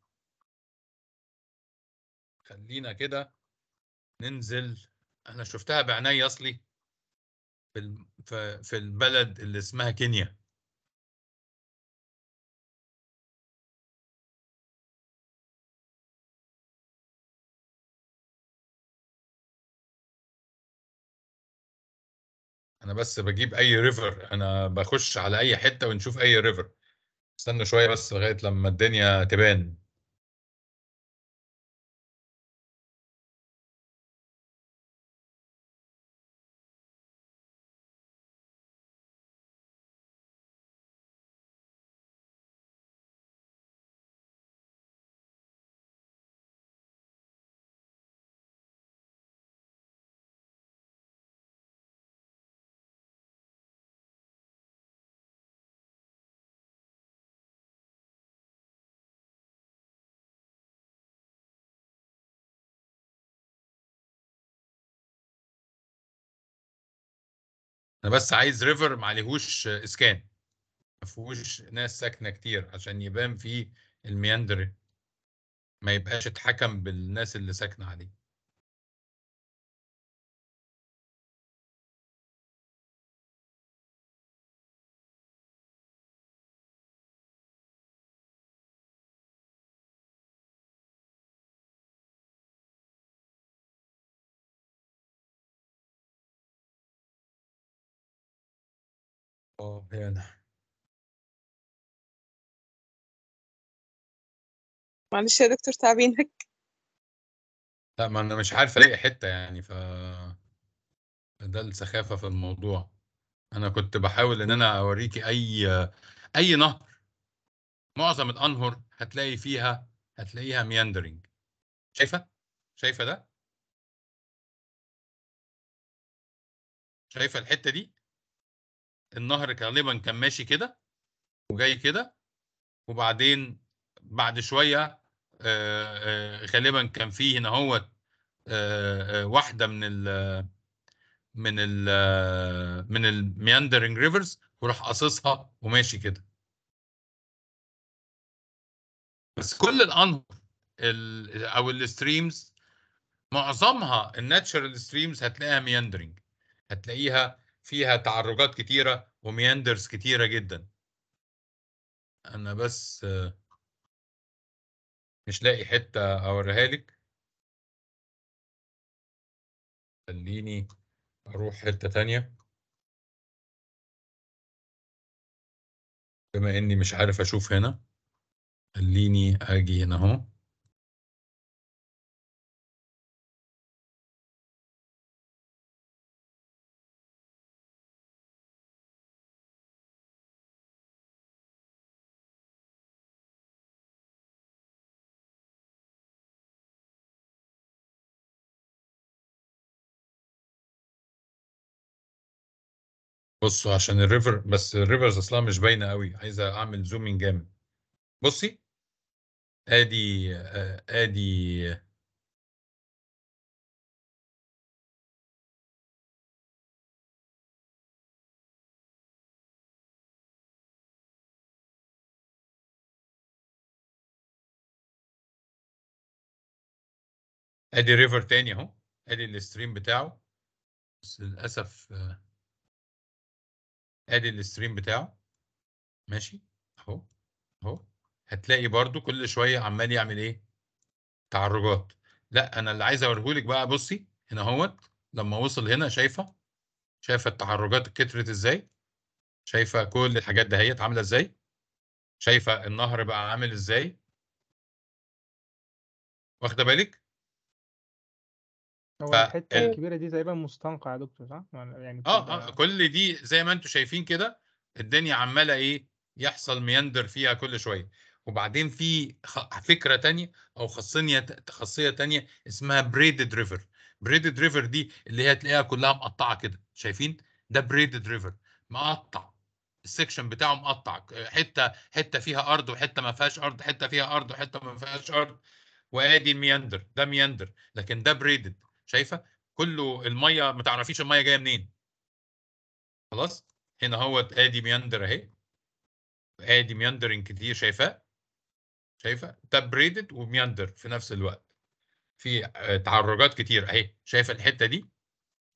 خلينا كده ننزل انا شفتها بعناي اصلي في في البلد اللي اسمها كينيا انا بس بجيب اي ريفر انا بخش على اي حته ونشوف اي ريفر استنى شويه بس لغايه لما الدنيا تبان انا بس عايز ريفر ما عليهوش اسكان ما فيهوش ناس ساكنه كتير عشان يبان فيه المياندر ما يبقاش اتحكم بالناس اللي ساكنه عليه اه معلش يا دكتور تعبينك لا ما انا مش عارف الاقي حته يعني ف ده السخافه في الموضوع انا كنت بحاول ان انا اوريكي اي اي نهر معظم الانهر هتلاقي فيها هتلاقيها مياندرينج شايفه شايفه ده شايفه الحته دي النهر غالبا كان ماشي كده وجاي كده وبعدين بعد شويه آه، آه، غالبا كان فيه هنا هو آه، واحده من الـ من الـ من المياندرنج ريفرز وراح قاصصها وماشي كده بس كل الانهر او الستريمز معظمها الناتشرال ستريمز هتلاقيها مياندرنج هتلاقيها فيها تعرجات كتيرة ومياندرز كتيرة جدا أنا بس مش لاقي حتة أوريها لك خليني أروح حتة تانية بما إني مش عارف أشوف هنا خليني أجي هنا أهو بصوا عشان الريفر بس الريفرز اصلا مش باينه قوي عايزه اعمل زومين جامد بصي ادي آه، ادي ادي ريفر تاني اهو ادي الستريم بتاعه بس للاسف آه، ادي الستريم بتاعه ماشي اهو اهو هتلاقي برده كل شويه عمال يعمل ايه تعرجات لا انا اللي عايز اوريهولك بقى بصي هنا اهوت لما وصل هنا شايفه شايفه التعرجات كترت ازاي شايفه كل الحاجات دهيت عامله ازاي شايفه النهر بقى عامل ازاي واخده بالك هو الحته الكبيره دي تقريبا مستنقع يا دكتور صح؟ يعني اه اه كل دي زي ما انتم شايفين كده الدنيا عماله ايه يحصل مياندر فيها كل شويه وبعدين في فكره تانية او خاصيه خاصيه تانية اسمها بريدد ريفر بريدد ريفر دي اللي هي تلاقيها كلها مقطعه كده شايفين ده بريدد ريفر مقطع السكشن بتاعه مقطع حته حته فيها ارض وحته ما فيهاش ارض حته فيها ارض وحته ما فيهاش ارض وادي المياندر ده مياندر لكن ده بريدد شايفه كله الميه ما تعرفيش الميه جايه منين خلاص هنا هو ادي مياندر اهي ادي مياندرنج كتير شايفاه شايفه تبريدد ومياندر في نفس الوقت في آه، تعرجات كتير اهي شايفه الحته دي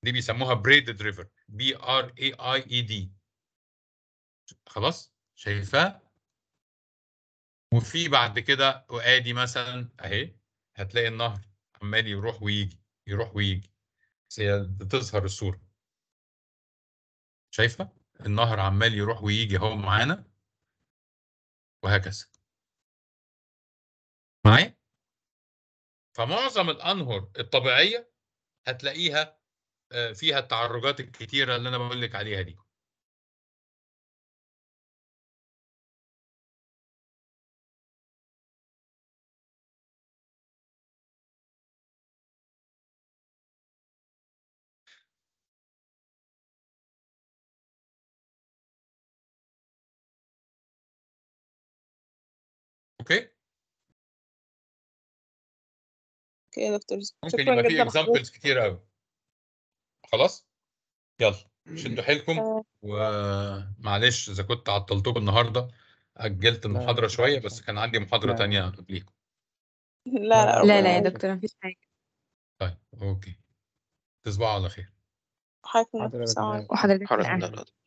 دي بيسموها بريدد ريفر بي ار اي اي اي دي خلاص شايفاه وفي بعد كده وادي مثلا اهي هتلاقي النهر عمال يروح ويجي يروح ويجي بس هي بتظهر الصورة شايفة النهر عمال يروح ويجي اهو معانا وهكذا معايا فمعظم الأنهر الطبيعية هتلاقيها آه، فيها التعرجات الكتيرة اللي أنا بقول لك عليها دي اوكي اوكي يا دكتور ممكن يبقى في اكزامبلز كتير قوي خلاص يلا شدوا حيلكم آه. ومعلش اذا كنت عطلتكم النهارده اجلت المحاضره شويه بس كان عندي محاضره ثانيه قبليكم لا لا لا يا دكتور مفيش حاجه طيب اوكي تصبحوا على خير حضرتك وحضرتك